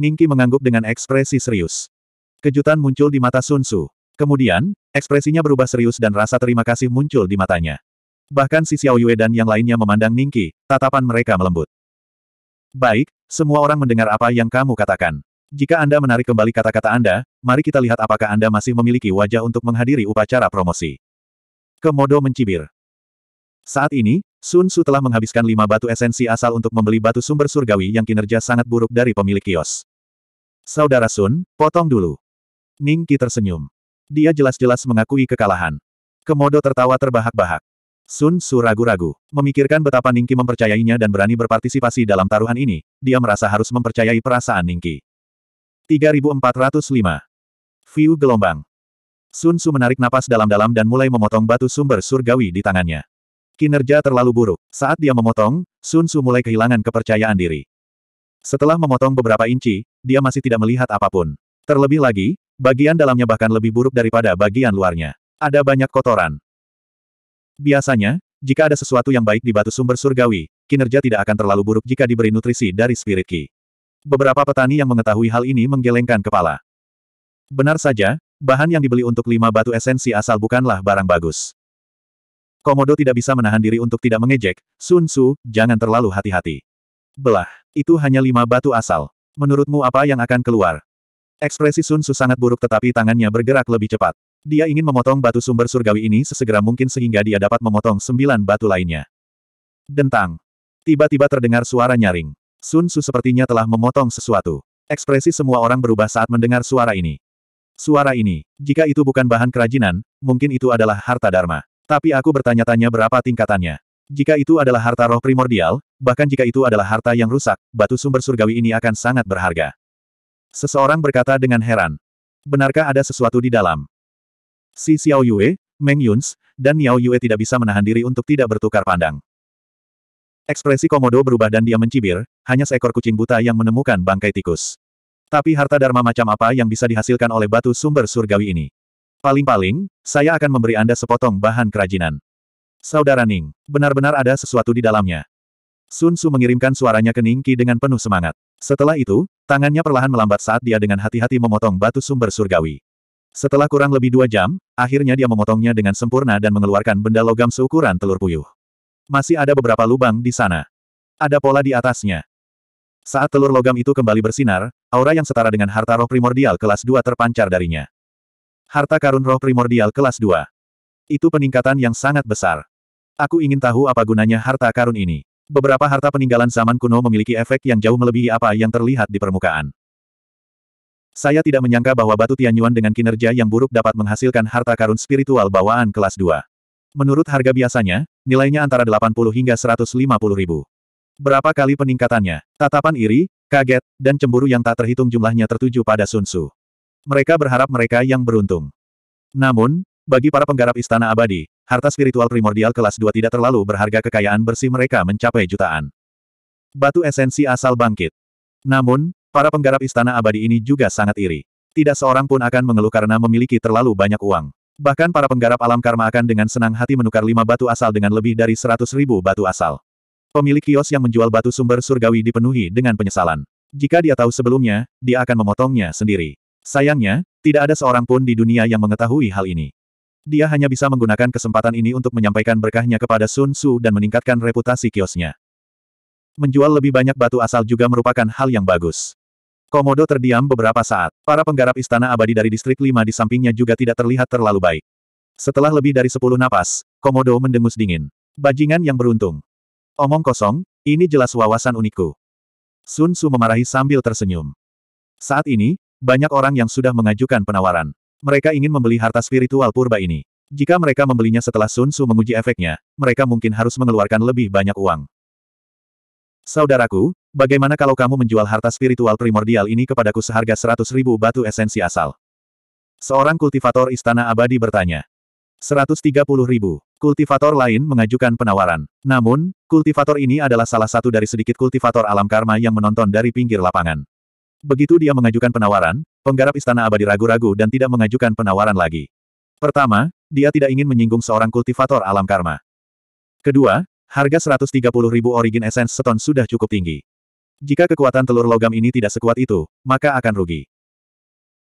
Ningki mengangguk dengan ekspresi serius. Kejutan muncul di mata Sun Su. Kemudian, ekspresinya berubah serius dan rasa terima kasih muncul di matanya. Bahkan si Xiao Yue dan yang lainnya memandang Ningki, tatapan mereka melembut. Baik, semua orang mendengar apa yang kamu katakan. Jika Anda menarik kembali kata-kata Anda, mari kita lihat apakah Anda masih memiliki wajah untuk menghadiri upacara promosi. Komodo mencibir. Saat ini, Sun Su telah menghabiskan lima batu esensi asal untuk membeli batu sumber surgawi yang kinerja sangat buruk dari pemilik kios. Saudara Sun, potong dulu. Ning Qi tersenyum. Dia jelas-jelas mengakui kekalahan. Komodo tertawa terbahak-bahak. Sun Su ragu-ragu. Memikirkan betapa Ningki mempercayainya dan berani berpartisipasi dalam taruhan ini, dia merasa harus mempercayai perasaan Ningki. 3405. View gelombang. Sun Tzu menarik napas dalam-dalam dan mulai memotong batu sumber surgawi di tangannya. Kinerja terlalu buruk. Saat dia memotong, Sun Tzu mulai kehilangan kepercayaan diri. Setelah memotong beberapa inci, dia masih tidak melihat apapun. Terlebih lagi, bagian dalamnya bahkan lebih buruk daripada bagian luarnya. Ada banyak kotoran. Biasanya, jika ada sesuatu yang baik di batu sumber surgawi, kinerja tidak akan terlalu buruk jika diberi nutrisi dari spirit Key. Beberapa petani yang mengetahui hal ini menggelengkan kepala. Benar saja, bahan yang dibeli untuk lima batu esensi asal bukanlah barang bagus. Komodo tidak bisa menahan diri untuk tidak mengejek, Sun Tzu, jangan terlalu hati-hati. Belah, itu hanya lima batu asal. Menurutmu apa yang akan keluar? Ekspresi Sun Tzu sangat buruk tetapi tangannya bergerak lebih cepat. Dia ingin memotong batu sumber surgawi ini sesegera mungkin sehingga dia dapat memotong sembilan batu lainnya. Dentang. Tiba-tiba terdengar suara nyaring. Sun Su sepertinya telah memotong sesuatu. Ekspresi semua orang berubah saat mendengar suara ini. Suara ini, jika itu bukan bahan kerajinan, mungkin itu adalah harta dharma. Tapi aku bertanya-tanya berapa tingkatannya. Jika itu adalah harta roh primordial, bahkan jika itu adalah harta yang rusak, batu sumber surgawi ini akan sangat berharga. Seseorang berkata dengan heran. Benarkah ada sesuatu di dalam? Si Xiao Yue, Meng Yuns, dan Niao Yue tidak bisa menahan diri untuk tidak bertukar pandang. Ekspresi komodo berubah dan dia mencibir, hanya seekor kucing buta yang menemukan bangkai tikus. Tapi harta dharma macam apa yang bisa dihasilkan oleh batu sumber surgawi ini? Paling-paling, saya akan memberi Anda sepotong bahan kerajinan. Saudara Ning, benar-benar ada sesuatu di dalamnya. Sun Su mengirimkan suaranya ke Ning Qi dengan penuh semangat. Setelah itu, tangannya perlahan melambat saat dia dengan hati-hati memotong batu sumber surgawi. Setelah kurang lebih dua jam, akhirnya dia memotongnya dengan sempurna dan mengeluarkan benda logam seukuran telur puyuh. Masih ada beberapa lubang di sana. Ada pola di atasnya. Saat telur logam itu kembali bersinar, aura yang setara dengan harta roh primordial kelas 2 terpancar darinya. Harta karun roh primordial kelas 2. Itu peningkatan yang sangat besar. Aku ingin tahu apa gunanya harta karun ini. Beberapa harta peninggalan zaman kuno memiliki efek yang jauh melebihi apa yang terlihat di permukaan. Saya tidak menyangka bahwa batu Tianyuan dengan kinerja yang buruk dapat menghasilkan harta karun spiritual bawaan kelas 2. Menurut harga biasanya, nilainya antara 80 hingga 150 ribu. Berapa kali peningkatannya? Tatapan iri, kaget, dan cemburu yang tak terhitung jumlahnya tertuju pada Sun Tzu. Mereka berharap mereka yang beruntung. Namun, bagi para penggarap istana abadi, harta spiritual primordial kelas 2 tidak terlalu berharga kekayaan bersih mereka mencapai jutaan. Batu esensi asal bangkit. Namun, para penggarap istana abadi ini juga sangat iri. Tidak seorang pun akan mengeluh karena memiliki terlalu banyak uang. Bahkan para penggarap alam karma akan dengan senang hati menukar lima batu asal dengan lebih dari seratus ribu batu asal. Pemilik kios yang menjual batu sumber surgawi dipenuhi dengan penyesalan. Jika dia tahu sebelumnya, dia akan memotongnya sendiri. Sayangnya, tidak ada seorang pun di dunia yang mengetahui hal ini. Dia hanya bisa menggunakan kesempatan ini untuk menyampaikan berkahnya kepada Sun Tzu dan meningkatkan reputasi kiosnya. Menjual lebih banyak batu asal juga merupakan hal yang bagus. Komodo terdiam beberapa saat. Para penggarap istana abadi dari distrik 5 di sampingnya juga tidak terlihat terlalu baik. Setelah lebih dari 10 napas, Komodo mendengus dingin. Bajingan yang beruntung. Omong kosong, ini jelas wawasan unikku. Sun Tzu memarahi sambil tersenyum. Saat ini, banyak orang yang sudah mengajukan penawaran. Mereka ingin membeli harta spiritual purba ini. Jika mereka membelinya setelah Sun Tzu menguji efeknya, mereka mungkin harus mengeluarkan lebih banyak uang. Saudaraku, Bagaimana kalau kamu menjual harta spiritual primordial ini kepadaku seharga seratus ribu batu esensi asal? Seorang kultivator istana abadi bertanya. Seratus tiga puluh ribu. Kultivator lain mengajukan penawaran. Namun, kultivator ini adalah salah satu dari sedikit kultivator alam karma yang menonton dari pinggir lapangan. Begitu dia mengajukan penawaran, penggarap istana abadi ragu-ragu dan tidak mengajukan penawaran lagi. Pertama, dia tidak ingin menyinggung seorang kultivator alam karma. Kedua, harga 130.000 origin essence seton sudah cukup tinggi. Jika kekuatan telur logam ini tidak sekuat itu, maka akan rugi.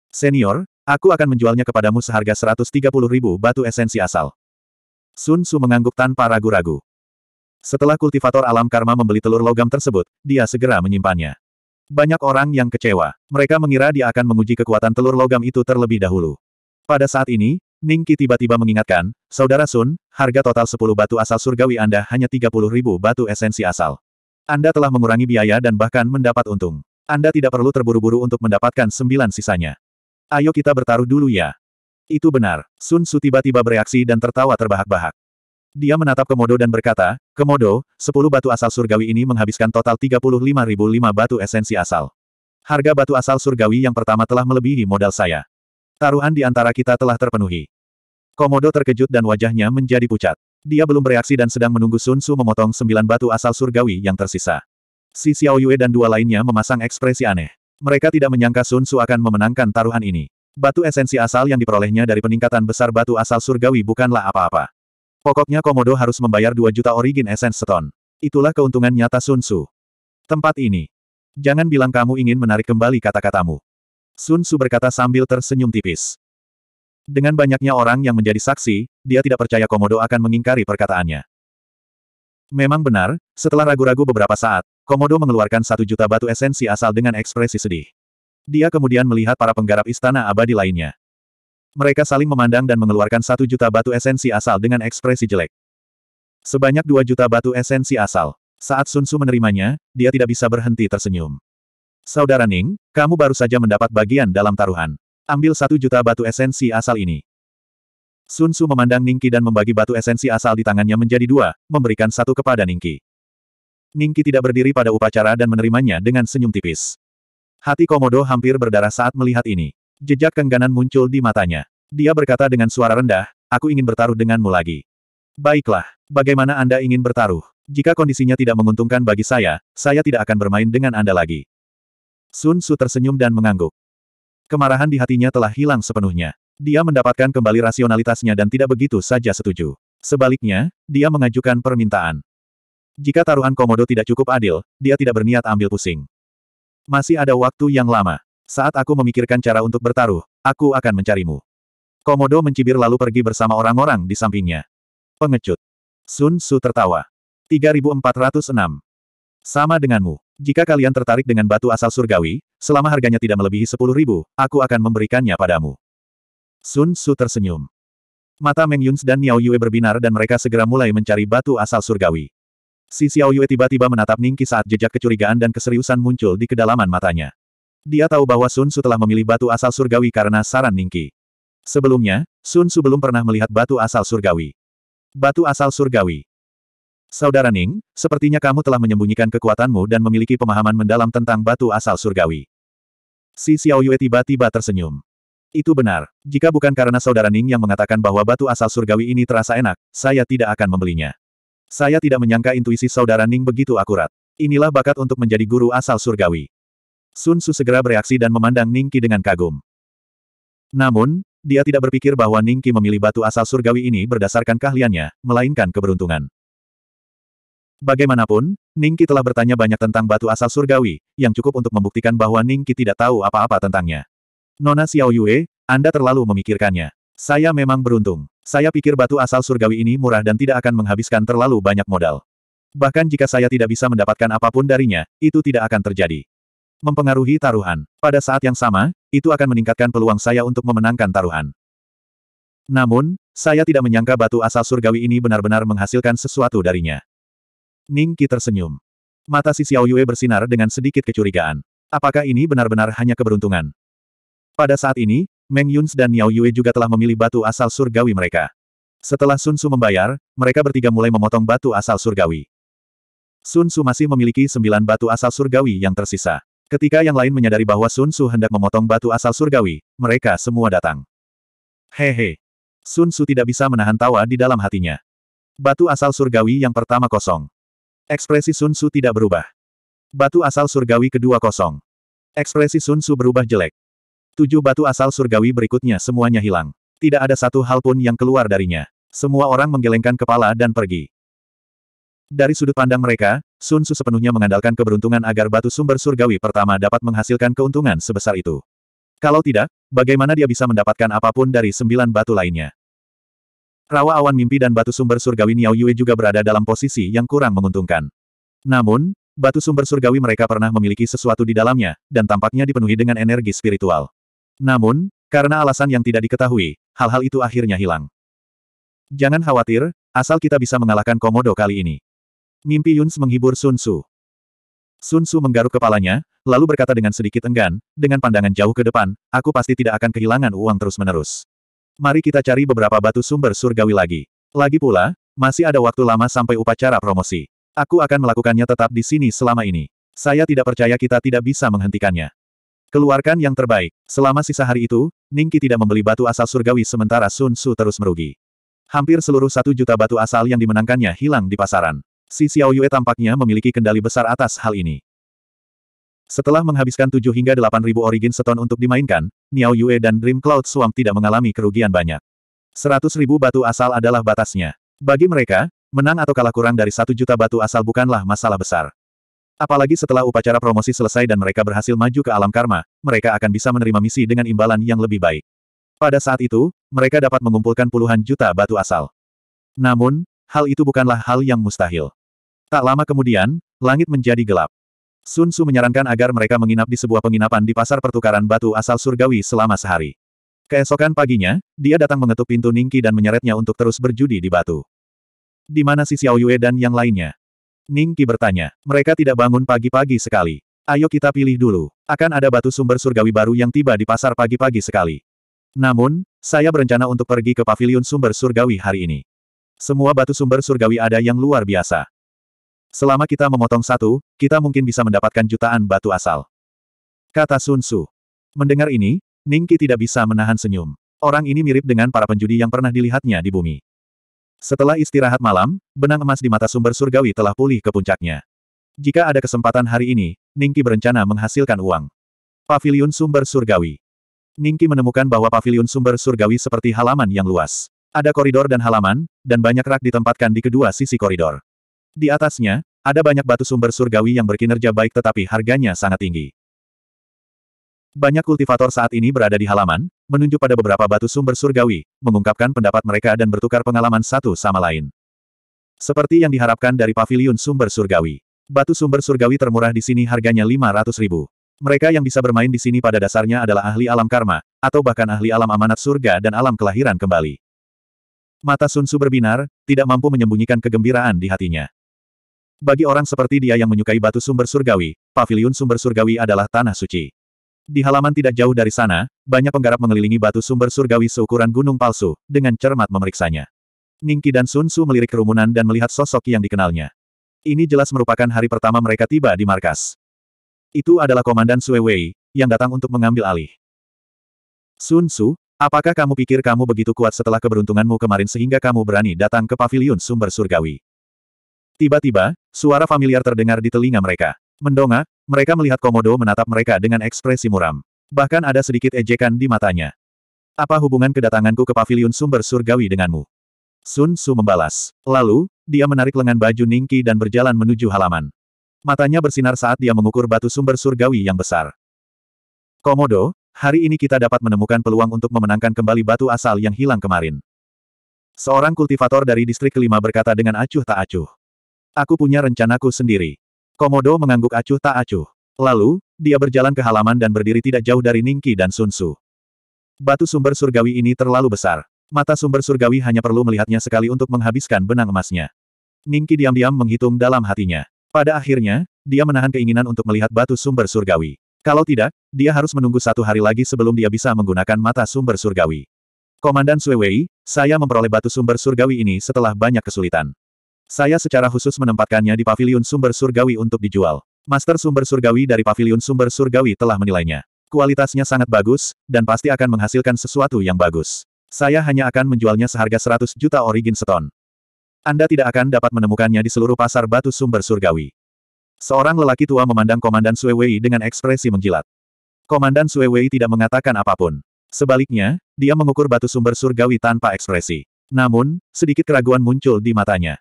Senior, aku akan menjualnya kepadamu seharga 130 ribu batu esensi asal. Sun Su mengangguk tanpa ragu-ragu. Setelah kultivator alam karma membeli telur logam tersebut, dia segera menyimpannya. Banyak orang yang kecewa. Mereka mengira dia akan menguji kekuatan telur logam itu terlebih dahulu. Pada saat ini, Ningki tiba-tiba mengingatkan, Saudara Sun, harga total 10 batu asal surgawi Anda hanya 30 ribu batu esensi asal. Anda telah mengurangi biaya dan bahkan mendapat untung. Anda tidak perlu terburu-buru untuk mendapatkan sembilan sisanya. Ayo kita bertaruh dulu ya. Itu benar. Sun Su tiba-tiba bereaksi dan tertawa terbahak-bahak. Dia menatap Komodo dan berkata, Komodo, sepuluh batu asal surgawi ini menghabiskan total 35.005 batu esensi asal. Harga batu asal surgawi yang pertama telah melebihi modal saya. Taruhan di antara kita telah terpenuhi. Komodo terkejut dan wajahnya menjadi pucat. Dia belum bereaksi dan sedang menunggu Sun Tzu memotong sembilan batu asal surgawi yang tersisa. Si Xiao Yue dan dua lainnya memasang ekspresi aneh. Mereka tidak menyangka Sun Tzu akan memenangkan taruhan ini. Batu esensi asal yang diperolehnya dari peningkatan besar batu asal surgawi bukanlah apa-apa. Pokoknya Komodo harus membayar 2 juta origin esens seton. Itulah keuntungan nyata Sun Tzu. Tempat ini. Jangan bilang kamu ingin menarik kembali kata-katamu. Sun Tzu berkata sambil tersenyum tipis. Dengan banyaknya orang yang menjadi saksi, dia tidak percaya Komodo akan mengingkari perkataannya. Memang benar, setelah ragu-ragu beberapa saat, Komodo mengeluarkan satu juta batu esensi asal dengan ekspresi sedih. Dia kemudian melihat para penggarap istana abadi lainnya. Mereka saling memandang dan mengeluarkan satu juta batu esensi asal dengan ekspresi jelek. Sebanyak dua juta batu esensi asal. Saat Sun Tzu menerimanya, dia tidak bisa berhenti tersenyum. Saudara Ning, kamu baru saja mendapat bagian dalam taruhan. Ambil satu juta batu esensi asal ini. Sun Su memandang Ningki dan membagi batu esensi asal di tangannya menjadi dua, memberikan satu kepada Ningki. Ningki tidak berdiri pada upacara dan menerimanya dengan senyum tipis. Hati Komodo hampir berdarah saat melihat ini. Jejak kengganan muncul di matanya. Dia berkata dengan suara rendah, aku ingin bertaruh denganmu lagi. Baiklah, bagaimana Anda ingin bertaruh? Jika kondisinya tidak menguntungkan bagi saya, saya tidak akan bermain dengan Anda lagi. Sun Su tersenyum dan mengangguk. Kemarahan di hatinya telah hilang sepenuhnya. Dia mendapatkan kembali rasionalitasnya dan tidak begitu saja setuju. Sebaliknya, dia mengajukan permintaan. Jika taruhan komodo tidak cukup adil, dia tidak berniat ambil pusing. Masih ada waktu yang lama. Saat aku memikirkan cara untuk bertaruh, aku akan mencarimu. Komodo mencibir lalu pergi bersama orang-orang di sampingnya. Pengecut. Sun Su tertawa. 3406. Sama denganmu. Jika kalian tertarik dengan batu asal surgawi, selama harganya tidak melebihi sepuluh ribu, aku akan memberikannya padamu. Sun Su tersenyum. Mata Meng Yuns dan Niao Yue berbinar dan mereka segera mulai mencari batu asal surgawi. Si Xiao Yue tiba-tiba menatap Ningki saat jejak kecurigaan dan keseriusan muncul di kedalaman matanya. Dia tahu bahwa Sun Su telah memilih batu asal surgawi karena saran Ningki. Sebelumnya, Sun Su belum pernah melihat batu asal surgawi. Batu asal surgawi. Saudara Ning, sepertinya kamu telah menyembunyikan kekuatanmu dan memiliki pemahaman mendalam tentang batu asal surgawi. Si Xiaoyue tiba-tiba tersenyum. Itu benar. Jika bukan karena saudara Ning yang mengatakan bahwa batu asal surgawi ini terasa enak, saya tidak akan membelinya. Saya tidak menyangka intuisi saudara Ning begitu akurat. Inilah bakat untuk menjadi guru asal surgawi. Sun Tzu segera bereaksi dan memandang Ning Qi dengan kagum. Namun, dia tidak berpikir bahwa Ning Qi memilih batu asal surgawi ini berdasarkan keahliannya, melainkan keberuntungan. Bagaimanapun, Ningki telah bertanya banyak tentang batu asal surgawi, yang cukup untuk membuktikan bahwa Ningki tidak tahu apa-apa tentangnya. Nona Xiao Yue, Anda terlalu memikirkannya. Saya memang beruntung. Saya pikir batu asal surgawi ini murah dan tidak akan menghabiskan terlalu banyak modal. Bahkan jika saya tidak bisa mendapatkan apapun darinya, itu tidak akan terjadi. Mempengaruhi taruhan. Pada saat yang sama, itu akan meningkatkan peluang saya untuk memenangkan taruhan. Namun, saya tidak menyangka batu asal surgawi ini benar-benar menghasilkan sesuatu darinya. Ning Qi tersenyum. Mata si Xiao Yue bersinar dengan sedikit kecurigaan. Apakah ini benar-benar hanya keberuntungan? Pada saat ini, Meng Yuns dan Niao Yue juga telah memilih batu asal surgawi mereka. Setelah Sun Su membayar, mereka bertiga mulai memotong batu asal surgawi. Sun Su masih memiliki sembilan batu asal surgawi yang tersisa. Ketika yang lain menyadari bahwa Sun Su hendak memotong batu asal surgawi, mereka semua datang. Hehe. Sun Su tidak bisa menahan tawa di dalam hatinya. Batu asal surgawi yang pertama kosong. Ekspresi Sun Tzu tidak berubah. Batu asal surgawi kedua kosong. Ekspresi Sun Tzu berubah jelek. Tujuh batu asal surgawi berikutnya semuanya hilang. Tidak ada satu hal pun yang keluar darinya. Semua orang menggelengkan kepala dan pergi. Dari sudut pandang mereka, Sun Tzu sepenuhnya mengandalkan keberuntungan agar batu sumber surgawi pertama dapat menghasilkan keuntungan sebesar itu. Kalau tidak, bagaimana dia bisa mendapatkan apapun dari sembilan batu lainnya? Rawa awan mimpi dan batu sumber surgawi Niao Yue juga berada dalam posisi yang kurang menguntungkan. Namun, batu sumber surgawi mereka pernah memiliki sesuatu di dalamnya, dan tampaknya dipenuhi dengan energi spiritual. Namun, karena alasan yang tidak diketahui, hal-hal itu akhirnya hilang. Jangan khawatir, asal kita bisa mengalahkan Komodo kali ini. Mimpi Yuns menghibur Sun Tzu. Sun Tzu menggaruk kepalanya, lalu berkata dengan sedikit enggan, dengan pandangan jauh ke depan, aku pasti tidak akan kehilangan uang terus-menerus. Mari kita cari beberapa batu sumber surgawi lagi. Lagi pula, masih ada waktu lama sampai upacara promosi. Aku akan melakukannya tetap di sini selama ini. Saya tidak percaya kita tidak bisa menghentikannya. Keluarkan yang terbaik. Selama sisa hari itu, Ningki tidak membeli batu asal surgawi sementara Sun Tzu terus merugi. Hampir seluruh satu juta batu asal yang dimenangkannya hilang di pasaran. Si Xiao Yue tampaknya memiliki kendali besar atas hal ini. Setelah menghabiskan 7 hingga ribu origin seton untuk dimainkan, Niao Yue dan Dream Cloud Swamp tidak mengalami kerugian banyak. ribu batu asal adalah batasnya. Bagi mereka, menang atau kalah kurang dari 1 juta batu asal bukanlah masalah besar. Apalagi setelah upacara promosi selesai dan mereka berhasil maju ke alam karma, mereka akan bisa menerima misi dengan imbalan yang lebih baik. Pada saat itu, mereka dapat mengumpulkan puluhan juta batu asal. Namun, hal itu bukanlah hal yang mustahil. Tak lama kemudian, langit menjadi gelap. Sun Su menyarankan agar mereka menginap di sebuah penginapan di pasar pertukaran batu asal surgawi selama sehari. Keesokan paginya, dia datang mengetuk pintu Ningki dan menyeretnya untuk terus berjudi di batu. Di mana si Xiao Yue dan yang lainnya? Ningki bertanya. Mereka tidak bangun pagi-pagi sekali. Ayo kita pilih dulu. Akan ada batu sumber surgawi baru yang tiba di pasar pagi-pagi sekali. Namun, saya berencana untuk pergi ke pavilion sumber surgawi hari ini. Semua batu sumber surgawi ada yang luar biasa. Selama kita memotong satu, kita mungkin bisa mendapatkan jutaan batu asal. Kata Sun Tzu. Mendengar ini, Ningki tidak bisa menahan senyum. Orang ini mirip dengan para penjudi yang pernah dilihatnya di bumi. Setelah istirahat malam, benang emas di mata sumber surgawi telah pulih ke puncaknya. Jika ada kesempatan hari ini, Ningki berencana menghasilkan uang. Paviliun Sumber Surgawi Ningki menemukan bahwa paviliun sumber surgawi seperti halaman yang luas. Ada koridor dan halaman, dan banyak rak ditempatkan di kedua sisi koridor. Di atasnya, ada banyak batu sumber surgawi yang berkinerja baik tetapi harganya sangat tinggi. Banyak kultivator saat ini berada di halaman, menunjuk pada beberapa batu sumber surgawi, mengungkapkan pendapat mereka dan bertukar pengalaman satu sama lain. Seperti yang diharapkan dari paviliun sumber surgawi. Batu sumber surgawi termurah di sini harganya 500 ribu. Mereka yang bisa bermain di sini pada dasarnya adalah ahli alam karma, atau bahkan ahli alam amanat surga dan alam kelahiran kembali. Mata Sun Su berbinar, tidak mampu menyembunyikan kegembiraan di hatinya. Bagi orang seperti dia yang menyukai batu sumber surgawi, paviliun sumber surgawi adalah tanah suci. Di halaman tidak jauh dari sana, banyak penggarap mengelilingi batu sumber surgawi seukuran gunung palsu, dengan cermat memeriksanya. Ningki dan Sun Su melirik kerumunan dan melihat sosok yang dikenalnya. Ini jelas merupakan hari pertama mereka tiba di markas. Itu adalah Komandan Sue Wei, yang datang untuk mengambil alih. Sun Su, apakah kamu pikir kamu begitu kuat setelah keberuntunganmu kemarin sehingga kamu berani datang ke paviliun sumber surgawi? Tiba-tiba, Suara familiar terdengar di telinga mereka. Mendongak, mereka melihat Komodo menatap mereka dengan ekspresi muram. Bahkan ada sedikit ejekan di matanya. Apa hubungan kedatanganku ke paviliun sumber surgawi denganmu? Sun Su membalas. Lalu, dia menarik lengan baju Ningki dan berjalan menuju halaman. Matanya bersinar saat dia mengukur batu sumber surgawi yang besar. Komodo, hari ini kita dapat menemukan peluang untuk memenangkan kembali batu asal yang hilang kemarin. Seorang kultivator dari distrik kelima berkata dengan acuh tak acuh. Aku punya rencanaku sendiri. Komodo mengangguk acuh tak acuh. Lalu, dia berjalan ke halaman dan berdiri tidak jauh dari Ningki dan Sunsu. Batu sumber surgawi ini terlalu besar. Mata sumber surgawi hanya perlu melihatnya sekali untuk menghabiskan benang emasnya. Ningki diam-diam menghitung dalam hatinya. Pada akhirnya, dia menahan keinginan untuk melihat batu sumber surgawi. Kalau tidak, dia harus menunggu satu hari lagi sebelum dia bisa menggunakan mata sumber surgawi. Komandan Suewei, saya memperoleh batu sumber surgawi ini setelah banyak kesulitan. Saya secara khusus menempatkannya di pavilion sumber surgawi untuk dijual. Master sumber surgawi dari pavilion sumber surgawi telah menilainya. Kualitasnya sangat bagus, dan pasti akan menghasilkan sesuatu yang bagus. Saya hanya akan menjualnya seharga 100 juta origin seton. Anda tidak akan dapat menemukannya di seluruh pasar batu sumber surgawi. Seorang lelaki tua memandang Komandan Suewei dengan ekspresi menjilat. Komandan Suewei tidak mengatakan apapun. Sebaliknya, dia mengukur batu sumber surgawi tanpa ekspresi. Namun, sedikit keraguan muncul di matanya.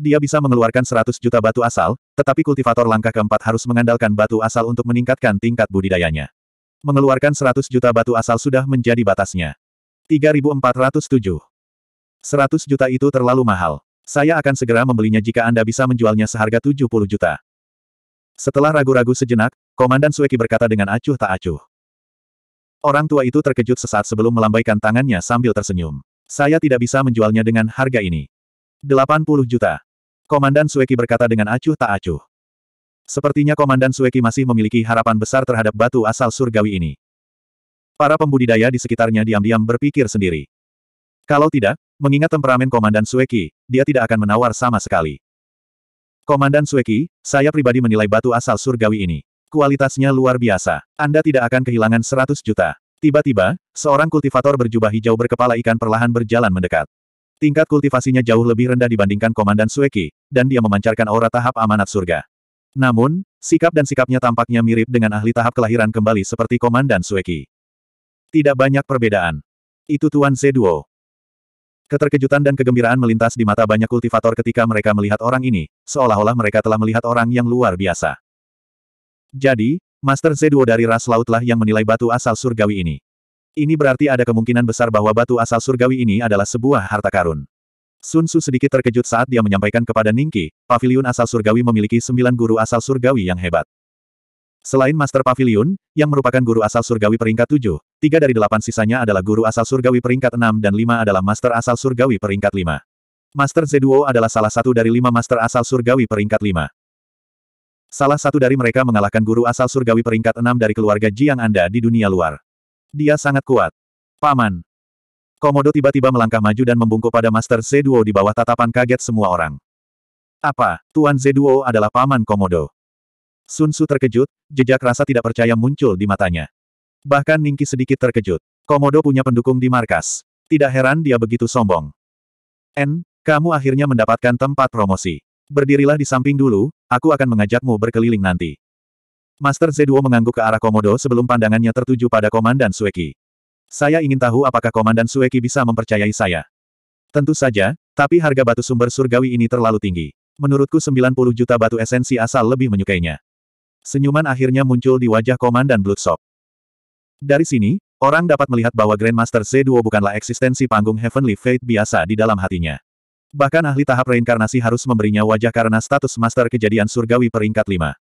Dia bisa mengeluarkan 100 juta batu asal, tetapi kultivator langkah keempat harus mengandalkan batu asal untuk meningkatkan tingkat budidayanya. Mengeluarkan 100 juta batu asal sudah menjadi batasnya. 3407. 100 juta itu terlalu mahal. Saya akan segera membelinya jika Anda bisa menjualnya seharga 70 juta. Setelah ragu-ragu sejenak, Komandan Sueki berkata dengan acuh tak acuh. Orang tua itu terkejut sesaat sebelum melambaikan tangannya sambil tersenyum. Saya tidak bisa menjualnya dengan harga ini. 80 juta. Komandan Sueki berkata dengan acuh tak acuh. Sepertinya Komandan Sueki masih memiliki harapan besar terhadap batu asal surgawi ini. Para pembudidaya di sekitarnya diam-diam berpikir sendiri. Kalau tidak, mengingat temperamen Komandan Sueki, dia tidak akan menawar sama sekali. Komandan Sueki, saya pribadi menilai batu asal surgawi ini. Kualitasnya luar biasa. Anda tidak akan kehilangan 100 juta. Tiba-tiba, seorang kultivator berjubah hijau berkepala ikan perlahan berjalan mendekat. Tingkat kultivasinya jauh lebih rendah dibandingkan Komandan Sueki, dan dia memancarkan aura tahap amanat surga. Namun, sikap dan sikapnya tampaknya mirip dengan ahli tahap kelahiran kembali seperti Komandan Sueki. Tidak banyak perbedaan. Itu Tuan Zeduo. Keterkejutan dan kegembiraan melintas di mata banyak kultivator ketika mereka melihat orang ini, seolah-olah mereka telah melihat orang yang luar biasa. Jadi, Master Zeduo dari ras lautlah yang menilai batu asal surgawi ini. Ini berarti ada kemungkinan besar bahwa batu asal surgawi ini adalah sebuah harta karun. Sun Tzu sedikit terkejut saat dia menyampaikan kepada Ningki, pavilion asal surgawi memiliki sembilan guru asal surgawi yang hebat. Selain Master Pavilion, yang merupakan guru asal surgawi peringkat tujuh, tiga dari delapan sisanya adalah guru asal surgawi peringkat enam dan lima adalah Master asal surgawi peringkat lima. Master Zeduo adalah salah satu dari lima Master asal surgawi peringkat lima. Salah satu dari mereka mengalahkan guru asal surgawi peringkat enam dari keluarga Jiang Anda di dunia luar. Dia sangat kuat. Paman. Komodo tiba-tiba melangkah maju dan membungkuk pada Master Zeduo di bawah tatapan kaget semua orang. Apa, Tuan Zeduo adalah paman Komodo? Sun Tzu terkejut, jejak rasa tidak percaya muncul di matanya. Bahkan Ningki sedikit terkejut. Komodo punya pendukung di markas. Tidak heran dia begitu sombong. N, kamu akhirnya mendapatkan tempat promosi. Berdirilah di samping dulu, aku akan mengajakmu berkeliling nanti. Master z Duo mengangguk ke arah Komodo sebelum pandangannya tertuju pada Komandan Sueki. Saya ingin tahu apakah Komandan Sueki bisa mempercayai saya. Tentu saja, tapi harga batu sumber surgawi ini terlalu tinggi. Menurutku 90 juta batu esensi asal lebih menyukainya. Senyuman akhirnya muncul di wajah Komandan Bloodsop. Dari sini, orang dapat melihat bahwa Grandmaster Z2 bukanlah eksistensi panggung Heavenly Fate biasa di dalam hatinya. Bahkan ahli tahap reinkarnasi harus memberinya wajah karena status Master Kejadian Surgawi peringkat 5.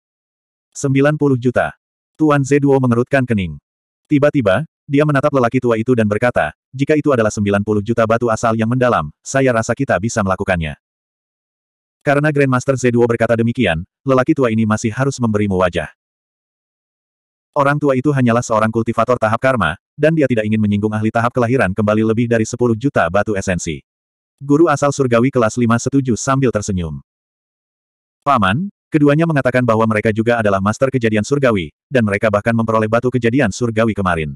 90 juta. Tuan Zeduo mengerutkan kening. Tiba-tiba, dia menatap lelaki tua itu dan berkata, jika itu adalah 90 juta batu asal yang mendalam, saya rasa kita bisa melakukannya. Karena Grandmaster Zeduo berkata demikian, lelaki tua ini masih harus memberimu wajah. Orang tua itu hanyalah seorang kultivator tahap karma, dan dia tidak ingin menyinggung ahli tahap kelahiran kembali lebih dari 10 juta batu esensi. Guru asal surgawi kelas 5 setuju sambil tersenyum. Paman, Keduanya mengatakan bahwa mereka juga adalah master kejadian surgawi, dan mereka bahkan memperoleh batu kejadian surgawi kemarin.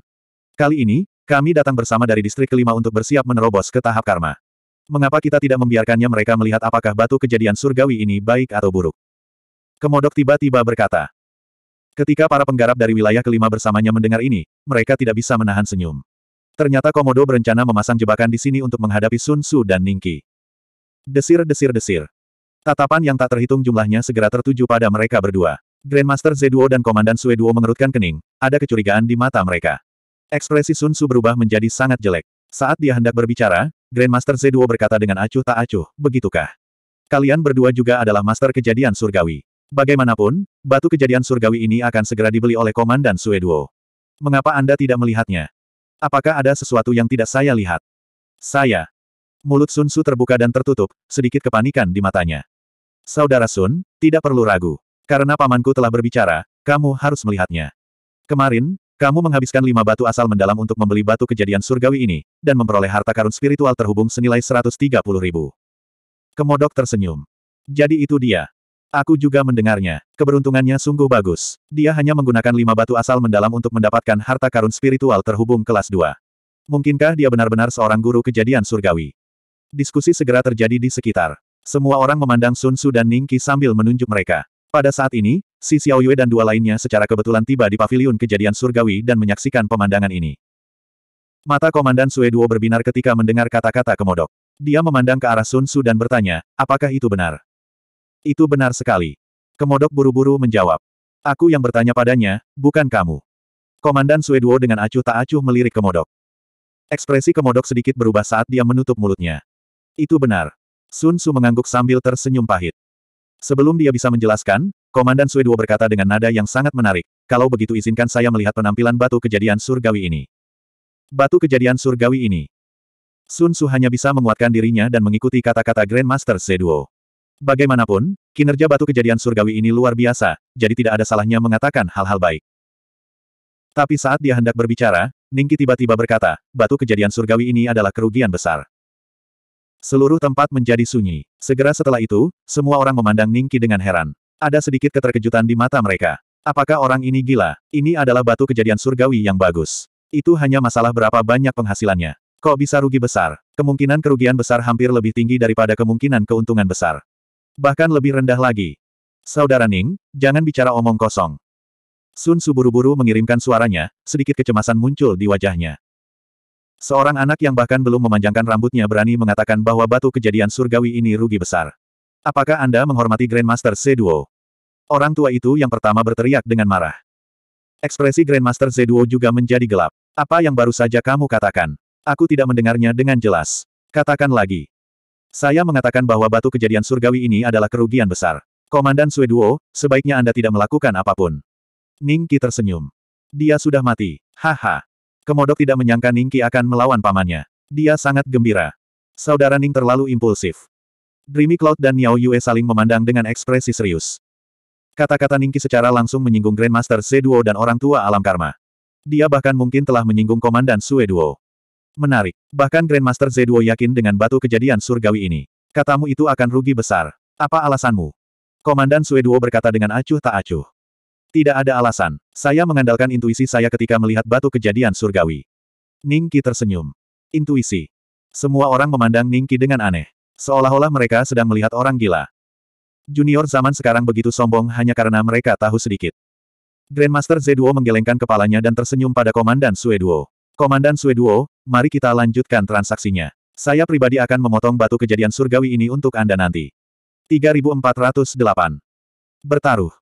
Kali ini, kami datang bersama dari distrik kelima untuk bersiap menerobos ke tahap karma. Mengapa kita tidak membiarkannya mereka melihat apakah batu kejadian surgawi ini baik atau buruk? Kemodok tiba-tiba berkata. Ketika para penggarap dari wilayah kelima bersamanya mendengar ini, mereka tidak bisa menahan senyum. Ternyata Komodo berencana memasang jebakan di sini untuk menghadapi Sun Tzu dan Ningki. Desir-desir-desir. Tatapan yang tak terhitung jumlahnya segera tertuju pada mereka berdua. Grandmaster Zeduo dan Komandan Sueduo mengerutkan kening, ada kecurigaan di mata mereka. Ekspresi Sun Tzu berubah menjadi sangat jelek. Saat dia hendak berbicara, Grandmaster Zeduo berkata dengan acuh tak acuh, begitukah? Kalian berdua juga adalah master kejadian surgawi. Bagaimanapun, batu kejadian surgawi ini akan segera dibeli oleh Komandan Sueduo. Mengapa Anda tidak melihatnya? Apakah ada sesuatu yang tidak saya lihat? Saya. Mulut Sun Tzu terbuka dan tertutup, sedikit kepanikan di matanya. Saudara Sun, tidak perlu ragu. Karena pamanku telah berbicara, kamu harus melihatnya. Kemarin, kamu menghabiskan lima batu asal mendalam untuk membeli batu kejadian surgawi ini, dan memperoleh harta karun spiritual terhubung senilai 130 ribu. Kemodok tersenyum. Jadi itu dia. Aku juga mendengarnya. Keberuntungannya sungguh bagus. Dia hanya menggunakan lima batu asal mendalam untuk mendapatkan harta karun spiritual terhubung kelas 2. Mungkinkah dia benar-benar seorang guru kejadian surgawi? Diskusi segera terjadi di sekitar. Semua orang memandang Sun Su dan Ning Qi sambil menunjuk mereka. Pada saat ini, Si Xiao Yue dan dua lainnya secara kebetulan tiba di paviliun kejadian surgawi dan menyaksikan pemandangan ini. Mata Komandan Sue Duo berbinar ketika mendengar kata-kata Kemodok. Dia memandang ke arah Sun Su dan bertanya, apakah itu benar? Itu benar sekali. Kemodok buru-buru menjawab. Aku yang bertanya padanya, bukan kamu. Komandan Sue Duo dengan acuh tak acuh melirik Kemodok. Ekspresi Kemodok sedikit berubah saat dia menutup mulutnya. Itu benar. Sun Su mengangguk sambil tersenyum pahit. Sebelum dia bisa menjelaskan, Komandan Sui berkata dengan nada yang sangat menarik, kalau begitu izinkan saya melihat penampilan batu kejadian surgawi ini. Batu kejadian surgawi ini. Sun Su hanya bisa menguatkan dirinya dan mengikuti kata-kata Grandmaster Seduo. Bagaimanapun, kinerja batu kejadian surgawi ini luar biasa, jadi tidak ada salahnya mengatakan hal-hal baik. Tapi saat dia hendak berbicara, Ningki tiba-tiba berkata, batu kejadian surgawi ini adalah kerugian besar. Seluruh tempat menjadi sunyi. Segera setelah itu, semua orang memandang Ningki dengan heran. Ada sedikit keterkejutan di mata mereka. Apakah orang ini gila? Ini adalah batu kejadian surgawi yang bagus. Itu hanya masalah berapa banyak penghasilannya. Kok bisa rugi besar? Kemungkinan kerugian besar hampir lebih tinggi daripada kemungkinan keuntungan besar. Bahkan lebih rendah lagi. Saudara Ning, jangan bicara omong kosong. Sun Su buru-buru mengirimkan suaranya, sedikit kecemasan muncul di wajahnya. Seorang anak yang bahkan belum memanjangkan rambutnya berani mengatakan bahwa batu kejadian surgawi ini rugi besar. Apakah Anda menghormati Grandmaster Zeduo? Orang tua itu yang pertama berteriak dengan marah. Ekspresi Grandmaster Zeduo juga menjadi gelap. Apa yang baru saja kamu katakan? Aku tidak mendengarnya dengan jelas. Katakan lagi. Saya mengatakan bahwa batu kejadian surgawi ini adalah kerugian besar. Komandan Sueduo, sebaiknya Anda tidak melakukan apapun. Ningki tersenyum. Dia sudah mati. Haha. Kemodok tidak menyangka Ningki akan melawan pamannya. Dia sangat gembira. Saudara Ning terlalu impulsif. Dreamy Cloud dan Niao Yue saling memandang dengan ekspresi serius. Kata-kata Ningki secara langsung menyinggung Grandmaster Zeduo dan orang tua alam karma. Dia bahkan mungkin telah menyinggung Komandan Sue Duo. Menarik. Bahkan Grandmaster Zeduo yakin dengan batu kejadian surgawi ini. Katamu itu akan rugi besar. Apa alasanmu? Komandan Sue Duo berkata dengan acuh tak acuh. Tidak ada alasan. Saya mengandalkan intuisi saya ketika melihat batu kejadian surgawi. Ningki tersenyum. Intuisi. Semua orang memandang Ningki dengan aneh. Seolah-olah mereka sedang melihat orang gila. Junior zaman sekarang begitu sombong hanya karena mereka tahu sedikit. Grandmaster Zeduo menggelengkan kepalanya dan tersenyum pada Komandan Sueduo. Komandan Sueduo, mari kita lanjutkan transaksinya. Saya pribadi akan memotong batu kejadian surgawi ini untuk Anda nanti. 3408. Bertaruh.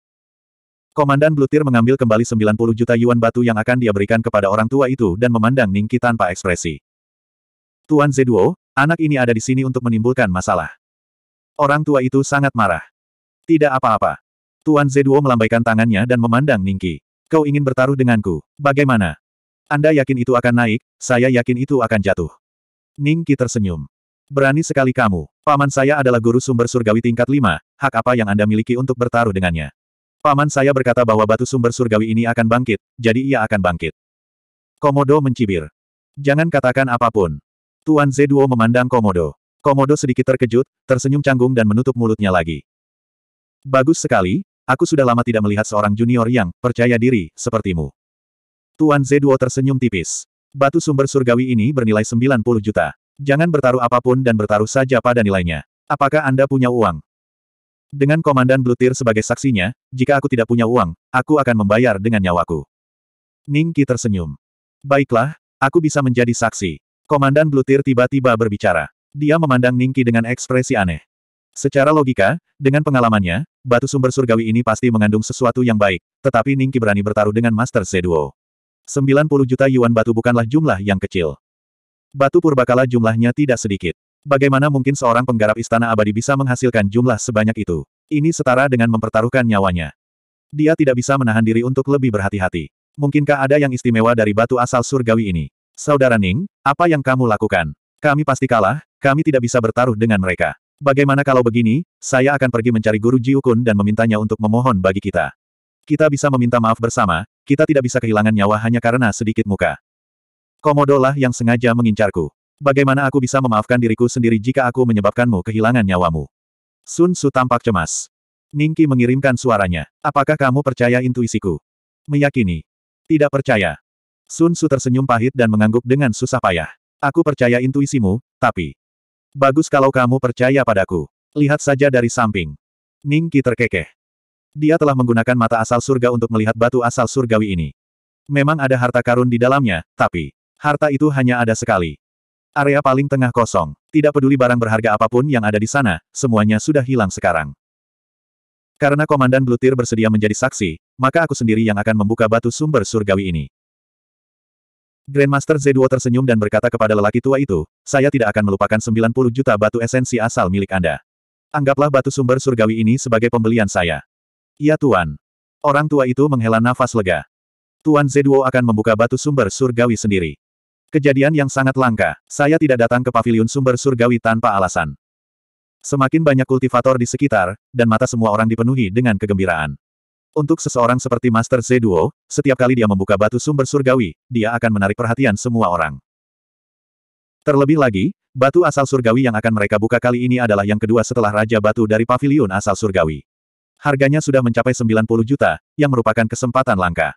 Komandan Blutir mengambil kembali 90 juta yuan batu yang akan dia berikan kepada orang tua itu dan memandang Ningki tanpa ekspresi. Tuan Zeduo, anak ini ada di sini untuk menimbulkan masalah. Orang tua itu sangat marah. Tidak apa-apa. Tuan Zeduo melambaikan tangannya dan memandang Ningki. Kau ingin bertaruh denganku, bagaimana? Anda yakin itu akan naik, saya yakin itu akan jatuh. Ningki tersenyum. Berani sekali kamu. Paman saya adalah guru sumber surgawi tingkat 5, hak apa yang Anda miliki untuk bertaruh dengannya? Paman saya berkata bahwa batu sumber surgawi ini akan bangkit, jadi ia akan bangkit. Komodo mencibir. Jangan katakan apapun. Tuan Zeduo memandang Komodo. Komodo sedikit terkejut, tersenyum canggung dan menutup mulutnya lagi. Bagus sekali, aku sudah lama tidak melihat seorang junior yang percaya diri, sepertimu. Tuan Zeduo tersenyum tipis. Batu sumber surgawi ini bernilai 90 juta. Jangan bertaruh apapun dan bertaruh saja pada nilainya. Apakah Anda punya uang? Dengan Komandan Blutir sebagai saksinya, jika aku tidak punya uang, aku akan membayar dengan nyawaku. Ning tersenyum. Baiklah, aku bisa menjadi saksi. Komandan Blutir tiba-tiba berbicara. Dia memandang Ning dengan ekspresi aneh. Secara logika, dengan pengalamannya, batu sumber surgawi ini pasti mengandung sesuatu yang baik, tetapi Ning berani bertaruh dengan Master Seduo. 90 juta yuan batu bukanlah jumlah yang kecil. Batu purbakala jumlahnya tidak sedikit. Bagaimana mungkin seorang penggarap istana abadi bisa menghasilkan jumlah sebanyak itu? Ini setara dengan mempertaruhkan nyawanya. Dia tidak bisa menahan diri untuk lebih berhati-hati. Mungkinkah ada yang istimewa dari batu asal surgawi ini? Saudara Ning, apa yang kamu lakukan? Kami pasti kalah, kami tidak bisa bertaruh dengan mereka. Bagaimana kalau begini, saya akan pergi mencari guru Jiukun dan memintanya untuk memohon bagi kita. Kita bisa meminta maaf bersama, kita tidak bisa kehilangan nyawa hanya karena sedikit muka. Komodolah yang sengaja mengincarku. Bagaimana aku bisa memaafkan diriku sendiri jika aku menyebabkanmu kehilangan nyawamu? Sun Su tampak cemas. Ningki mengirimkan suaranya. Apakah kamu percaya intuisiku? Meyakini. Tidak percaya. Sun Su tersenyum pahit dan mengangguk dengan susah payah. Aku percaya intuisimu, tapi... Bagus kalau kamu percaya padaku. Lihat saja dari samping. Ningki terkekeh. Dia telah menggunakan mata asal surga untuk melihat batu asal surgawi ini. Memang ada harta karun di dalamnya, tapi... Harta itu hanya ada sekali. Area paling tengah kosong. Tidak peduli barang berharga apapun yang ada di sana, semuanya sudah hilang sekarang. Karena Komandan Blutir bersedia menjadi saksi, maka aku sendiri yang akan membuka batu sumber surgawi ini. Grandmaster Zeduo tersenyum dan berkata kepada lelaki tua itu, saya tidak akan melupakan 90 juta batu esensi asal milik Anda. Anggaplah batu sumber surgawi ini sebagai pembelian saya. Iya Tuan. Orang tua itu menghela nafas lega. Tuan Zeduo akan membuka batu sumber surgawi sendiri. Kejadian yang sangat langka, saya tidak datang ke paviliun sumber surgawi tanpa alasan. Semakin banyak kultivator di sekitar, dan mata semua orang dipenuhi dengan kegembiraan. Untuk seseorang seperti Master Zeduo, setiap kali dia membuka batu sumber surgawi, dia akan menarik perhatian semua orang. Terlebih lagi, batu asal surgawi yang akan mereka buka kali ini adalah yang kedua setelah Raja Batu dari paviliun asal surgawi. Harganya sudah mencapai 90 juta, yang merupakan kesempatan langka.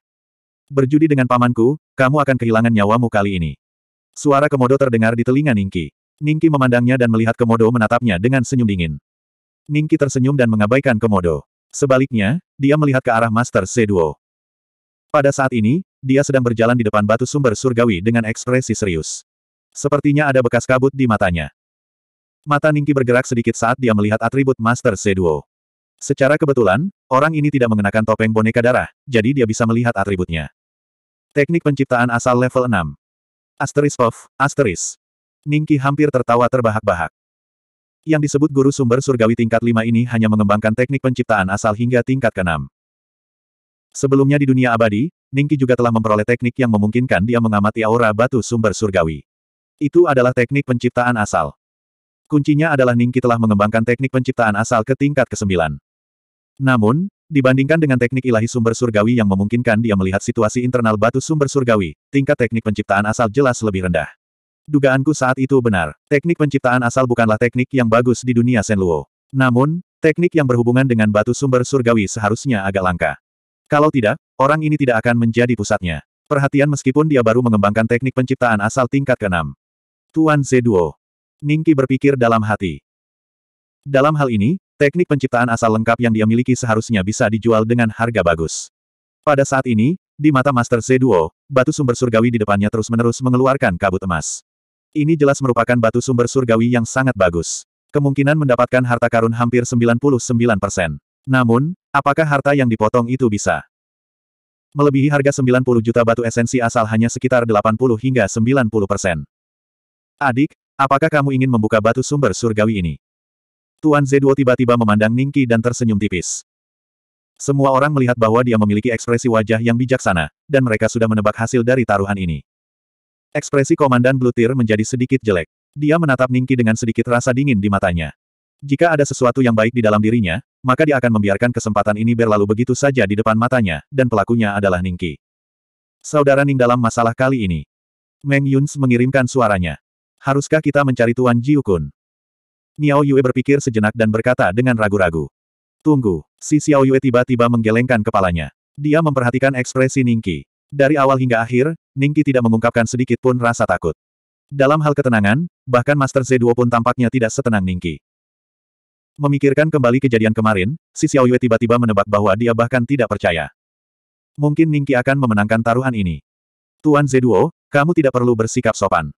Berjudi dengan pamanku, kamu akan kehilangan nyawamu kali ini. Suara Komodo terdengar di telinga Ningki. Ningki memandangnya dan melihat Komodo menatapnya dengan senyum dingin. Ningki tersenyum dan mengabaikan Komodo. Sebaliknya, dia melihat ke arah Master Seduo. Pada saat ini, dia sedang berjalan di depan batu sumber surgawi dengan ekspresi serius. Sepertinya ada bekas kabut di matanya. Mata Ningki bergerak sedikit saat dia melihat atribut Master Seduo. Secara kebetulan, orang ini tidak mengenakan topeng boneka darah, jadi dia bisa melihat atributnya. Teknik penciptaan asal level 6. Asteris of, asteris. Ningki hampir tertawa terbahak-bahak. Yang disebut guru sumber surgawi tingkat 5 ini hanya mengembangkan teknik penciptaan asal hingga tingkat ke-6. Sebelumnya di dunia abadi, Ningki juga telah memperoleh teknik yang memungkinkan dia mengamati aura batu sumber surgawi. Itu adalah teknik penciptaan asal. Kuncinya adalah Ningki telah mengembangkan teknik penciptaan asal ke tingkat ke-9. Namun, Dibandingkan dengan teknik ilahi sumber surgawi yang memungkinkan dia melihat situasi internal batu sumber surgawi, tingkat teknik penciptaan asal jelas lebih rendah. Dugaanku saat itu benar. Teknik penciptaan asal bukanlah teknik yang bagus di dunia Senluo. Namun, teknik yang berhubungan dengan batu sumber surgawi seharusnya agak langka. Kalau tidak, orang ini tidak akan menjadi pusatnya. Perhatian meskipun dia baru mengembangkan teknik penciptaan asal tingkat ke-6. Tuan Zeduo. Ningki berpikir dalam hati. Dalam hal ini, Teknik penciptaan asal lengkap yang dia miliki seharusnya bisa dijual dengan harga bagus. Pada saat ini, di mata Master Zeduo, batu sumber surgawi di depannya terus-menerus mengeluarkan kabut emas. Ini jelas merupakan batu sumber surgawi yang sangat bagus. Kemungkinan mendapatkan harta karun hampir 99%. Namun, apakah harta yang dipotong itu bisa melebihi harga 90 juta batu esensi asal hanya sekitar 80 hingga 90%? Adik, apakah kamu ingin membuka batu sumber surgawi ini? Tuan Zeduo tiba-tiba memandang Ningki dan tersenyum tipis. Semua orang melihat bahwa dia memiliki ekspresi wajah yang bijaksana, dan mereka sudah menebak hasil dari taruhan ini. Ekspresi Komandan Blutir menjadi sedikit jelek. Dia menatap Ningki dengan sedikit rasa dingin di matanya. Jika ada sesuatu yang baik di dalam dirinya, maka dia akan membiarkan kesempatan ini berlalu begitu saja di depan matanya, dan pelakunya adalah Ningki. Saudara Ning dalam masalah kali ini. Meng Yuns mengirimkan suaranya. Haruskah kita mencari Tuan Jiukun? Miao Yue berpikir sejenak dan berkata dengan ragu-ragu. Tunggu, si Xiao Yue tiba-tiba menggelengkan kepalanya. Dia memperhatikan ekspresi Ningki. Dari awal hingga akhir, Ningki tidak mengungkapkan sedikit pun rasa takut. Dalam hal ketenangan, bahkan Master Z2 pun tampaknya tidak setenang Ningki. Memikirkan kembali kejadian kemarin, si Xiao Yue tiba-tiba menebak bahwa dia bahkan tidak percaya. Mungkin Ningki akan memenangkan taruhan ini. Tuan Zeduo, kamu tidak perlu bersikap sopan.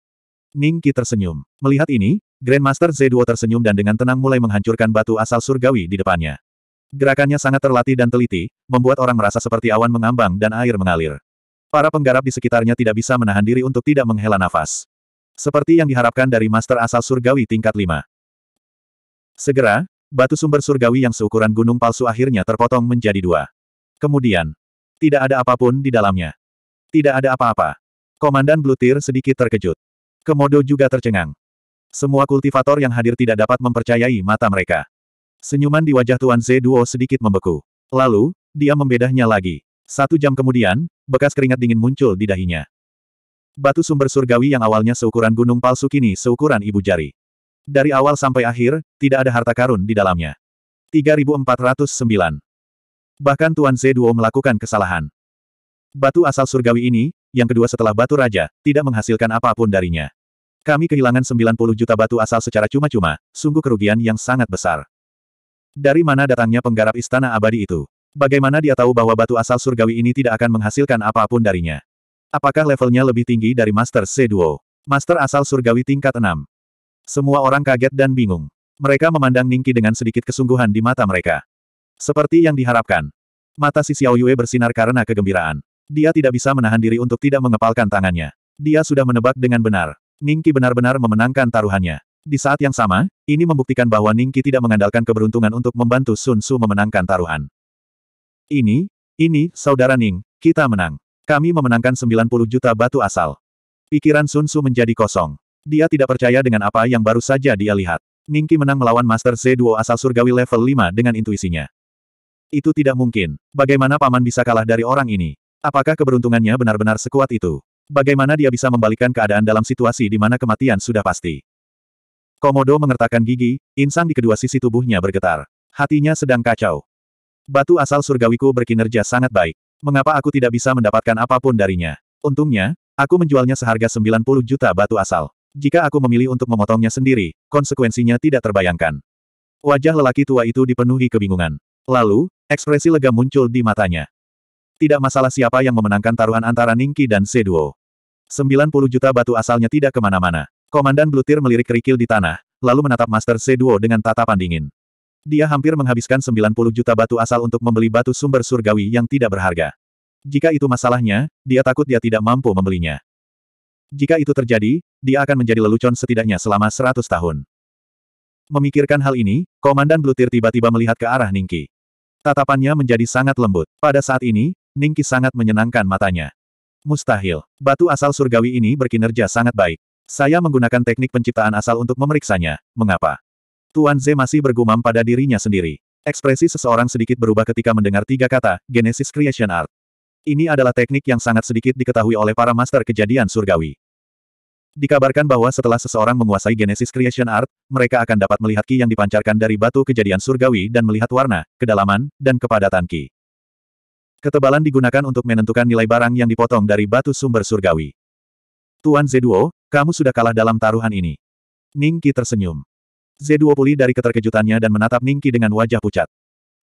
Ningki tersenyum. Melihat ini, Grandmaster Z2 tersenyum dan dengan tenang mulai menghancurkan batu asal surgawi di depannya. Gerakannya sangat terlatih dan teliti, membuat orang merasa seperti awan mengambang dan air mengalir. Para penggarap di sekitarnya tidak bisa menahan diri untuk tidak menghela nafas. Seperti yang diharapkan dari Master asal surgawi tingkat 5. Segera, batu sumber surgawi yang seukuran gunung palsu akhirnya terpotong menjadi dua. Kemudian, tidak ada apapun di dalamnya. Tidak ada apa-apa. Komandan Blutir sedikit terkejut. Komodo juga tercengang. Semua kultivator yang hadir tidak dapat mempercayai mata mereka. Senyuman di wajah Tuan Zeduo sedikit membeku. Lalu, dia membedahnya lagi. Satu jam kemudian, bekas keringat dingin muncul di dahinya. Batu sumber surgawi yang awalnya seukuran gunung palsu kini seukuran ibu jari. Dari awal sampai akhir, tidak ada harta karun di dalamnya. 3409. Bahkan Tuan Zeduo melakukan kesalahan. Batu asal surgawi ini, yang kedua setelah batu raja, tidak menghasilkan apapun darinya. Kami kehilangan 90 juta batu asal secara cuma-cuma, sungguh kerugian yang sangat besar. Dari mana datangnya penggarap istana abadi itu? Bagaimana dia tahu bahwa batu asal surgawi ini tidak akan menghasilkan apapun darinya? Apakah levelnya lebih tinggi dari Master C2? Master asal surgawi tingkat 6. Semua orang kaget dan bingung. Mereka memandang Ningki dengan sedikit kesungguhan di mata mereka. Seperti yang diharapkan. Mata si Xiao Yue bersinar karena kegembiraan. Dia tidak bisa menahan diri untuk tidak mengepalkan tangannya. Dia sudah menebak dengan benar. Ningki benar-benar memenangkan taruhannya. Di saat yang sama, ini membuktikan bahwa Ningki tidak mengandalkan keberuntungan untuk membantu Sun Su memenangkan taruhan. Ini, ini, saudara Ning, kita menang. Kami memenangkan 90 juta batu asal. Pikiran Sun Su menjadi kosong. Dia tidak percaya dengan apa yang baru saja dia lihat. Ningki menang melawan Master Z2 asal surgawi level 5 dengan intuisinya. Itu tidak mungkin. Bagaimana paman bisa kalah dari orang ini? Apakah keberuntungannya benar-benar sekuat itu? Bagaimana dia bisa membalikkan keadaan dalam situasi di mana kematian sudah pasti? Komodo mengertakkan gigi, insang di kedua sisi tubuhnya bergetar. Hatinya sedang kacau. Batu asal surgawiku berkinerja sangat baik. Mengapa aku tidak bisa mendapatkan apapun darinya? Untungnya, aku menjualnya seharga 90 juta batu asal. Jika aku memilih untuk memotongnya sendiri, konsekuensinya tidak terbayangkan. Wajah lelaki tua itu dipenuhi kebingungan. Lalu, ekspresi lega muncul di matanya. Tidak masalah siapa yang memenangkan taruhan antara Ningki dan Seduo. 90 juta batu asalnya tidak kemana-mana. Komandan Blutir melirik kerikil di tanah, lalu menatap Master Seduo dengan tatapan dingin. Dia hampir menghabiskan 90 juta batu asal untuk membeli batu sumber surgawi yang tidak berharga. Jika itu masalahnya, dia takut dia tidak mampu membelinya. Jika itu terjadi, dia akan menjadi lelucon setidaknya selama 100 tahun. Memikirkan hal ini, Komandan Blutir tiba-tiba melihat ke arah Ningki. Tatapannya menjadi sangat lembut. Pada saat ini, Ningki sangat menyenangkan matanya. Mustahil. Batu asal surgawi ini berkinerja sangat baik. Saya menggunakan teknik penciptaan asal untuk memeriksanya. Mengapa? Tuan Z masih bergumam pada dirinya sendiri. Ekspresi seseorang sedikit berubah ketika mendengar tiga kata, Genesis Creation Art. Ini adalah teknik yang sangat sedikit diketahui oleh para master kejadian surgawi. Dikabarkan bahwa setelah seseorang menguasai Genesis Creation Art, mereka akan dapat melihat ki yang dipancarkan dari batu kejadian surgawi dan melihat warna, kedalaman, dan kepadatan ki. Ketebalan digunakan untuk menentukan nilai barang yang dipotong dari batu sumber surgawi. Tuan Zeduo, kamu sudah kalah dalam taruhan ini. Ningki tersenyum. Zeduo pulih dari keterkejutannya dan menatap Ningki dengan wajah pucat.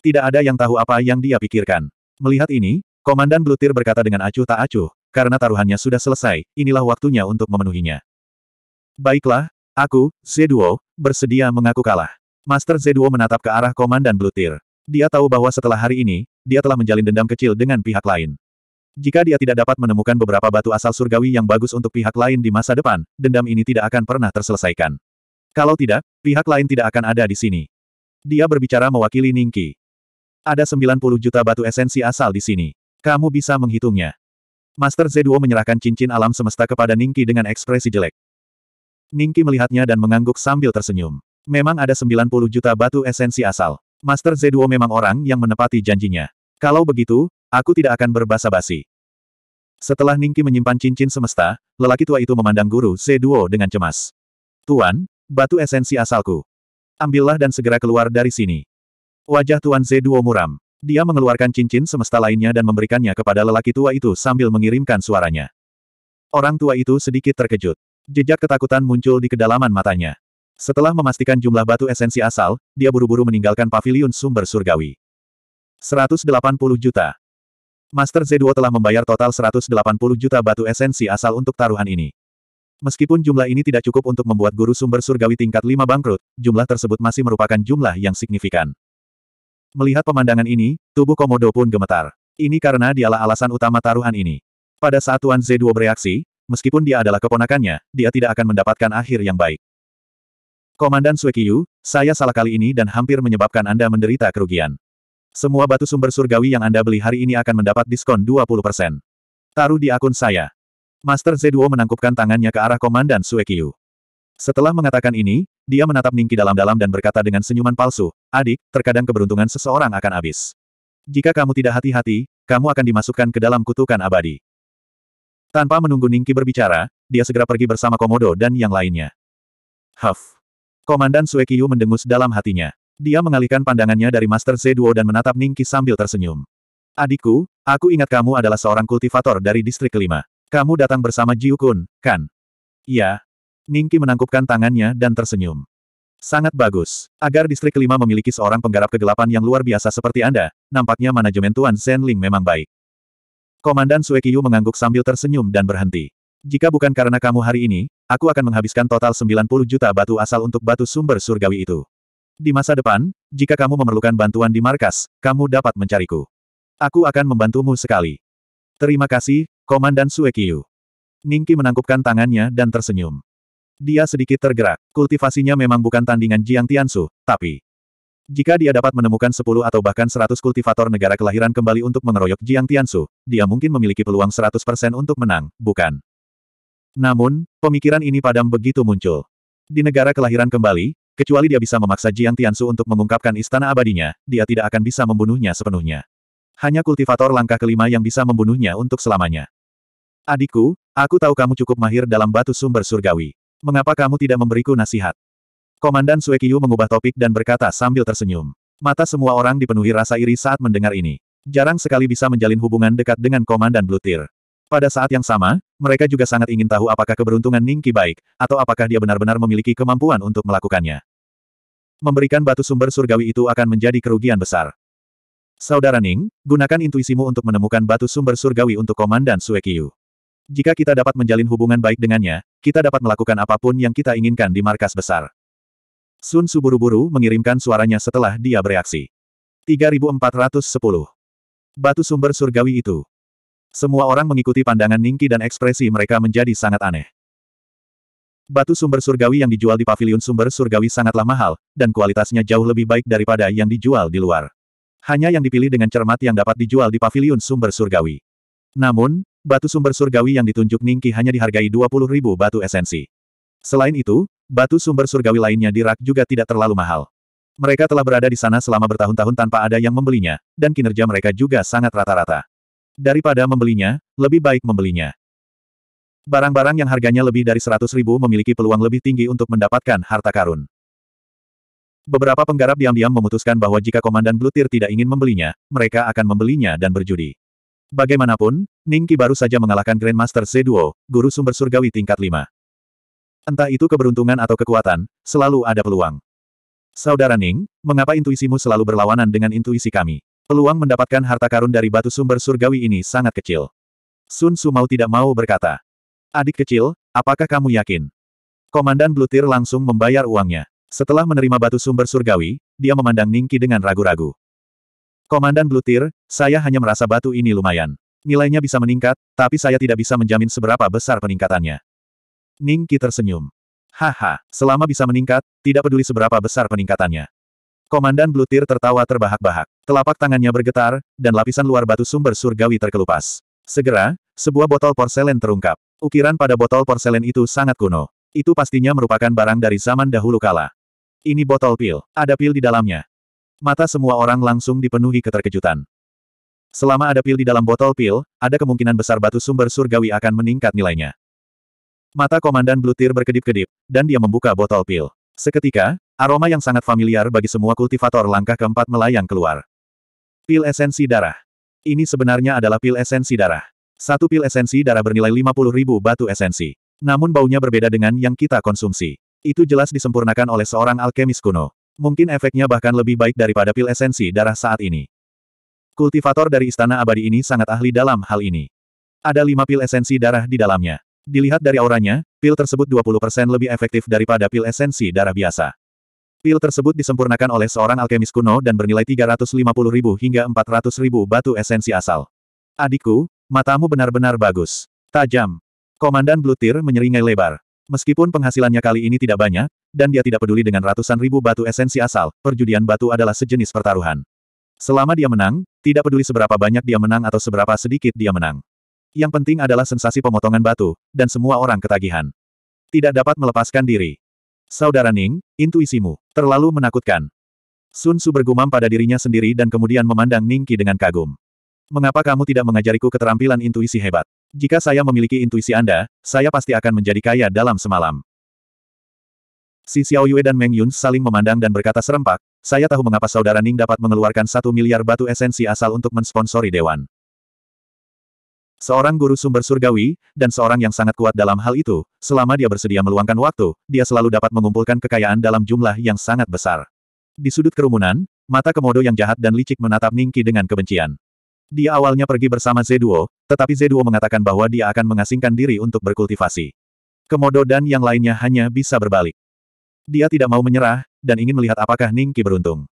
Tidak ada yang tahu apa yang dia pikirkan. Melihat ini, Komandan Blutir berkata dengan acuh tak acuh, karena taruhannya sudah selesai, inilah waktunya untuk memenuhinya. Baiklah, aku, Zeduo, bersedia mengaku kalah. Master Zeduo menatap ke arah Komandan Blutir. Dia tahu bahwa setelah hari ini, dia telah menjalin dendam kecil dengan pihak lain. Jika dia tidak dapat menemukan beberapa batu asal surgawi yang bagus untuk pihak lain di masa depan, dendam ini tidak akan pernah terselesaikan. Kalau tidak, pihak lain tidak akan ada di sini. Dia berbicara mewakili Ningki. Ada 90 juta batu esensi asal di sini. Kamu bisa menghitungnya. Master Zeduo menyerahkan cincin alam semesta kepada Ningki dengan ekspresi jelek. Ningki melihatnya dan mengangguk sambil tersenyum. Memang ada 90 juta batu esensi asal. Master Zeduo memang orang yang menepati janjinya. Kalau begitu, aku tidak akan berbasa-basi. Setelah Ningki menyimpan cincin semesta, lelaki tua itu memandang guru Zeduo dengan cemas. Tuan, batu esensi asalku. Ambillah dan segera keluar dari sini. Wajah Tuan Zeduo muram. Dia mengeluarkan cincin semesta lainnya dan memberikannya kepada lelaki tua itu sambil mengirimkan suaranya. Orang tua itu sedikit terkejut. Jejak ketakutan muncul di kedalaman matanya. Setelah memastikan jumlah batu esensi asal, dia buru-buru meninggalkan paviliun sumber surgawi. 180 juta. Master Z2 telah membayar total 180 juta batu esensi asal untuk taruhan ini. Meskipun jumlah ini tidak cukup untuk membuat guru sumber surgawi tingkat 5 bangkrut, jumlah tersebut masih merupakan jumlah yang signifikan. Melihat pemandangan ini, tubuh Komodo pun gemetar. Ini karena dialah alasan utama taruhan ini. Pada saat Tuan Z2 bereaksi, meskipun dia adalah keponakannya, dia tidak akan mendapatkan akhir yang baik. Komandan Suekiyu, saya salah kali ini dan hampir menyebabkan Anda menderita kerugian. Semua batu sumber surgawi yang Anda beli hari ini akan mendapat diskon 20%. Taruh di akun saya. Master Zeduo menangkupkan tangannya ke arah Komandan Suekiyu. Setelah mengatakan ini, dia menatap Ningki dalam-dalam dan berkata dengan senyuman palsu, Adik, terkadang keberuntungan seseorang akan habis. Jika kamu tidak hati-hati, kamu akan dimasukkan ke dalam kutukan abadi. Tanpa menunggu Ningki berbicara, dia segera pergi bersama Komodo dan yang lainnya. Huff. Komandan Suekiyu mendengus dalam hatinya. Dia mengalihkan pandangannya dari Master Zeduo dan menatap Ningki sambil tersenyum. Adikku, aku ingat kamu adalah seorang kultivator dari distrik kelima. Kamu datang bersama Jiukun, kan? Iya. Ningki menangkupkan tangannya dan tersenyum. Sangat bagus. Agar distrik kelima memiliki seorang penggarap kegelapan yang luar biasa seperti Anda, nampaknya manajemen Tuan Zhen Ling memang baik. Komandan Suekiyu mengangguk sambil tersenyum dan berhenti. Jika bukan karena kamu hari ini, aku akan menghabiskan total 90 juta batu asal untuk batu sumber surgawi itu. Di masa depan, jika kamu memerlukan bantuan di markas, kamu dapat mencariku. Aku akan membantumu sekali. Terima kasih, Komandan Suekiyu. Ningki menangkupkan tangannya dan tersenyum. Dia sedikit tergerak. Kultivasinya memang bukan tandingan Jiang Tiansu, tapi... Jika dia dapat menemukan 10 atau bahkan 100 kultivator negara kelahiran kembali untuk mengeroyok Jiang Tiansu, dia mungkin memiliki peluang 100% untuk menang, bukan? Namun, pemikiran ini padam begitu muncul. Di negara kelahiran kembali, kecuali dia bisa memaksa Jiang Tiansu untuk mengungkapkan istana abadinya, dia tidak akan bisa membunuhnya sepenuhnya. Hanya kultivator langkah kelima yang bisa membunuhnya untuk selamanya. Adikku, aku tahu kamu cukup mahir dalam batu sumber surgawi. Mengapa kamu tidak memberiku nasihat? Komandan Suekiyu mengubah topik dan berkata sambil tersenyum. Mata semua orang dipenuhi rasa iri saat mendengar ini. Jarang sekali bisa menjalin hubungan dekat dengan Komandan Blutir. Pada saat yang sama, mereka juga sangat ingin tahu apakah keberuntungan Ningki baik, atau apakah dia benar-benar memiliki kemampuan untuk melakukannya. Memberikan batu sumber surgawi itu akan menjadi kerugian besar. Saudara Ning, gunakan intuisimu untuk menemukan batu sumber surgawi untuk Komandan Suekiyu. Jika kita dapat menjalin hubungan baik dengannya, kita dapat melakukan apapun yang kita inginkan di markas besar. Sun Su buru mengirimkan suaranya setelah dia bereaksi. 3410. Batu sumber surgawi itu. Semua orang mengikuti pandangan Ningki dan ekspresi mereka menjadi sangat aneh. Batu sumber surgawi yang dijual di pavilion sumber surgawi sangatlah mahal, dan kualitasnya jauh lebih baik daripada yang dijual di luar. Hanya yang dipilih dengan cermat yang dapat dijual di pavilion sumber surgawi. Namun, batu sumber surgawi yang ditunjuk Ningki hanya dihargai ribu batu esensi. Selain itu, batu sumber surgawi lainnya di rak juga tidak terlalu mahal. Mereka telah berada di sana selama bertahun-tahun tanpa ada yang membelinya, dan kinerja mereka juga sangat rata-rata. Daripada membelinya, lebih baik membelinya. Barang-barang yang harganya lebih dari 100 ribu memiliki peluang lebih tinggi untuk mendapatkan harta karun. Beberapa penggarap diam-diam memutuskan bahwa jika Komandan Blutir tidak ingin membelinya, mereka akan membelinya dan berjudi. Bagaimanapun, Ningki baru saja mengalahkan Grandmaster Z2, guru sumber surgawi tingkat 5. Entah itu keberuntungan atau kekuatan, selalu ada peluang. Saudara Ning, mengapa intuisimu selalu berlawanan dengan intuisi kami? Peluang mendapatkan harta karun dari batu sumber surgawi ini sangat kecil. Sun Su mau tidak mau berkata. Adik kecil, apakah kamu yakin? Komandan Blutir langsung membayar uangnya. Setelah menerima batu sumber surgawi, dia memandang Ningki dengan ragu-ragu. Komandan Blutir, saya hanya merasa batu ini lumayan. Nilainya bisa meningkat, tapi saya tidak bisa menjamin seberapa besar peningkatannya. Ningki tersenyum. Haha, selama bisa meningkat, tidak peduli seberapa besar peningkatannya. Komandan Blutir tertawa terbahak-bahak. Telapak tangannya bergetar, dan lapisan luar batu sumber surgawi terkelupas. Segera, sebuah botol porselen terungkap. Ukiran pada botol porselen itu sangat kuno. Itu pastinya merupakan barang dari zaman dahulu kala. Ini botol pil. Ada pil di dalamnya. Mata semua orang langsung dipenuhi keterkejutan. Selama ada pil di dalam botol pil, ada kemungkinan besar batu sumber surgawi akan meningkat nilainya. Mata Komandan Blutir berkedip-kedip, dan dia membuka botol pil. Seketika, Aroma yang sangat familiar bagi semua kultivator langkah keempat melayang keluar. Pil esensi darah. Ini sebenarnya adalah pil esensi darah. Satu pil esensi darah bernilai 50 ribu batu esensi. Namun baunya berbeda dengan yang kita konsumsi. Itu jelas disempurnakan oleh seorang alkemis kuno. Mungkin efeknya bahkan lebih baik daripada pil esensi darah saat ini. Kultivator dari Istana Abadi ini sangat ahli dalam hal ini. Ada lima pil esensi darah di dalamnya. Dilihat dari auranya, pil tersebut 20% lebih efektif daripada pil esensi darah biasa. Pil tersebut disempurnakan oleh seorang alkemis kuno dan bernilai 350.000 hingga 400.000 batu esensi asal. Adikku, matamu benar-benar bagus. Tajam. Komandan Blutir menyeringai lebar. Meskipun penghasilannya kali ini tidak banyak, dan dia tidak peduli dengan ratusan ribu batu esensi asal, perjudian batu adalah sejenis pertaruhan. Selama dia menang, tidak peduli seberapa banyak dia menang atau seberapa sedikit dia menang. Yang penting adalah sensasi pemotongan batu, dan semua orang ketagihan. Tidak dapat melepaskan diri. Saudara Ning, intuisimu terlalu menakutkan. Sun Su bergumam pada dirinya sendiri dan kemudian memandang Ning Qi dengan kagum. Mengapa kamu tidak mengajariku keterampilan intuisi hebat? Jika saya memiliki intuisi Anda, saya pasti akan menjadi kaya dalam semalam. Si Xiao Yue dan Meng Yun saling memandang dan berkata serempak, saya tahu mengapa saudara Ning dapat mengeluarkan satu miliar batu esensi asal untuk mensponsori Dewan. Seorang guru sumber surgawi, dan seorang yang sangat kuat dalam hal itu, selama dia bersedia meluangkan waktu, dia selalu dapat mengumpulkan kekayaan dalam jumlah yang sangat besar. Di sudut kerumunan, mata komodo yang jahat dan licik menatap Ningki dengan kebencian. Dia awalnya pergi bersama Zeduo, tetapi Zeduo mengatakan bahwa dia akan mengasingkan diri untuk berkultivasi. Komodo dan yang lainnya hanya bisa berbalik. Dia tidak mau menyerah, dan ingin melihat apakah Ningki beruntung.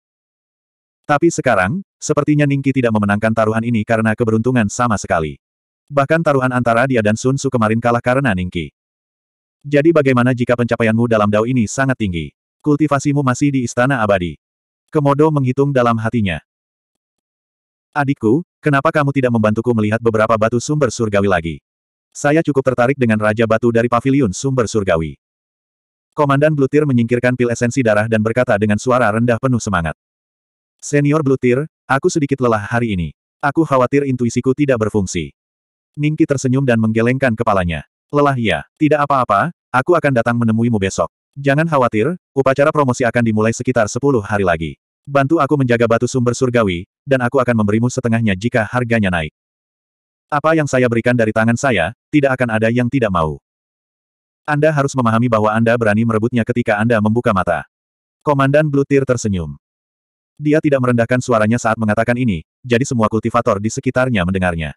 Tapi sekarang, sepertinya Ningki tidak memenangkan taruhan ini karena keberuntungan sama sekali. Bahkan taruhan antara dia dan Sun Su kemarin kalah karena Ningki. Jadi bagaimana jika pencapaianmu dalam dao ini sangat tinggi? Kultivasimu masih di istana abadi. Komodo menghitung dalam hatinya. Adikku, kenapa kamu tidak membantuku melihat beberapa batu sumber surgawi lagi? Saya cukup tertarik dengan Raja Batu dari Paviliun Sumber Surgawi. Komandan Blutir menyingkirkan pil esensi darah dan berkata dengan suara rendah penuh semangat. Senior Blutir, aku sedikit lelah hari ini. Aku khawatir intuisiku tidak berfungsi. Ningki tersenyum dan menggelengkan kepalanya. Lelah ya, tidak apa-apa, aku akan datang menemuimu besok. Jangan khawatir, upacara promosi akan dimulai sekitar 10 hari lagi. Bantu aku menjaga batu sumber surgawi, dan aku akan memberimu setengahnya jika harganya naik. Apa yang saya berikan dari tangan saya, tidak akan ada yang tidak mau. Anda harus memahami bahwa Anda berani merebutnya ketika Anda membuka mata. Komandan Blutir tersenyum. Dia tidak merendahkan suaranya saat mengatakan ini, jadi semua kultivator di sekitarnya mendengarnya.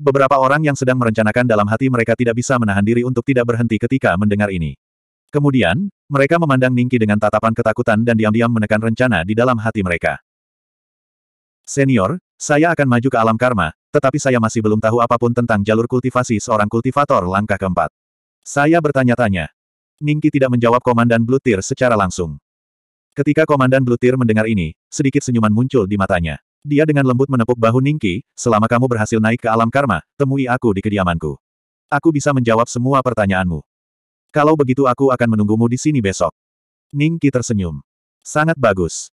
Beberapa orang yang sedang merencanakan dalam hati mereka tidak bisa menahan diri untuk tidak berhenti ketika mendengar ini. Kemudian, mereka memandang Ningki dengan tatapan ketakutan dan diam-diam menekan rencana di dalam hati mereka. Senior, saya akan maju ke alam karma, tetapi saya masih belum tahu apapun tentang jalur kultivasi seorang kultivator langkah keempat. Saya bertanya-tanya. Ningki tidak menjawab Komandan Blutir secara langsung. Ketika Komandan Blutir mendengar ini, sedikit senyuman muncul di matanya. Dia dengan lembut menepuk bahu Ningki, selama kamu berhasil naik ke alam karma, temui aku di kediamanku. Aku bisa menjawab semua pertanyaanmu. Kalau begitu aku akan menunggumu di sini besok. Ningki tersenyum. Sangat bagus.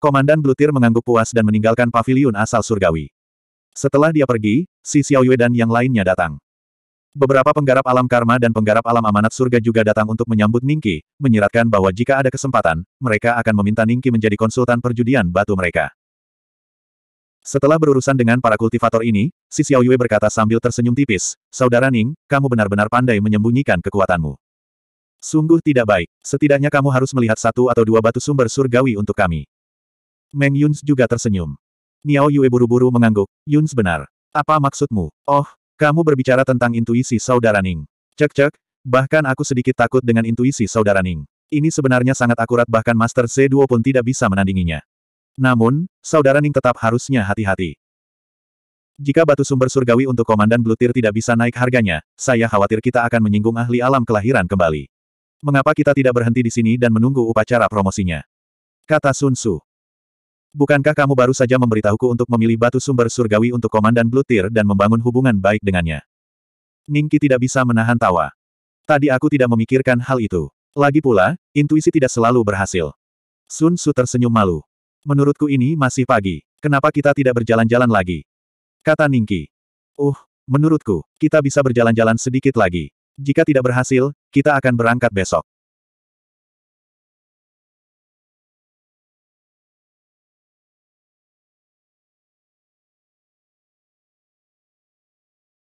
Komandan Blutir mengangguk puas dan meninggalkan paviliun asal surgawi. Setelah dia pergi, si Xiaoyue dan yang lainnya datang. Beberapa penggarap alam karma dan penggarap alam amanat surga juga datang untuk menyambut Ningki, menyiratkan bahwa jika ada kesempatan, mereka akan meminta Ningki menjadi konsultan perjudian batu mereka. Setelah berurusan dengan para kultivator ini, si Xiao Yue berkata sambil tersenyum tipis, Saudara Ning, kamu benar-benar pandai menyembunyikan kekuatanmu. Sungguh tidak baik. Setidaknya kamu harus melihat satu atau dua batu sumber surgawi untuk kami. Meng Yuns juga tersenyum. Niao Yue buru-buru mengangguk, Yuns benar. Apa maksudmu? Oh, kamu berbicara tentang intuisi saudara Ning. Cek-cek, bahkan aku sedikit takut dengan intuisi saudara Ning. Ini sebenarnya sangat akurat bahkan Master C 2 pun tidak bisa menandinginya. Namun, Saudara Ning tetap harusnya hati-hati. Jika batu sumber surgawi untuk Komandan Blutir tidak bisa naik harganya, saya khawatir kita akan menyinggung ahli alam kelahiran kembali. Mengapa kita tidak berhenti di sini dan menunggu upacara promosinya? Kata Sun Su. Bukankah kamu baru saja memberitahuku untuk memilih batu sumber surgawi untuk Komandan Blutir dan membangun hubungan baik dengannya? Ningki tidak bisa menahan tawa. Tadi aku tidak memikirkan hal itu. Lagi pula, intuisi tidak selalu berhasil. Sun Su tersenyum malu menurutku ini masih pagi. Kenapa kita tidak berjalan-jalan lagi? Kata Ningki. Uh, menurutku, kita bisa berjalan-jalan sedikit lagi. Jika tidak berhasil, kita akan berangkat besok.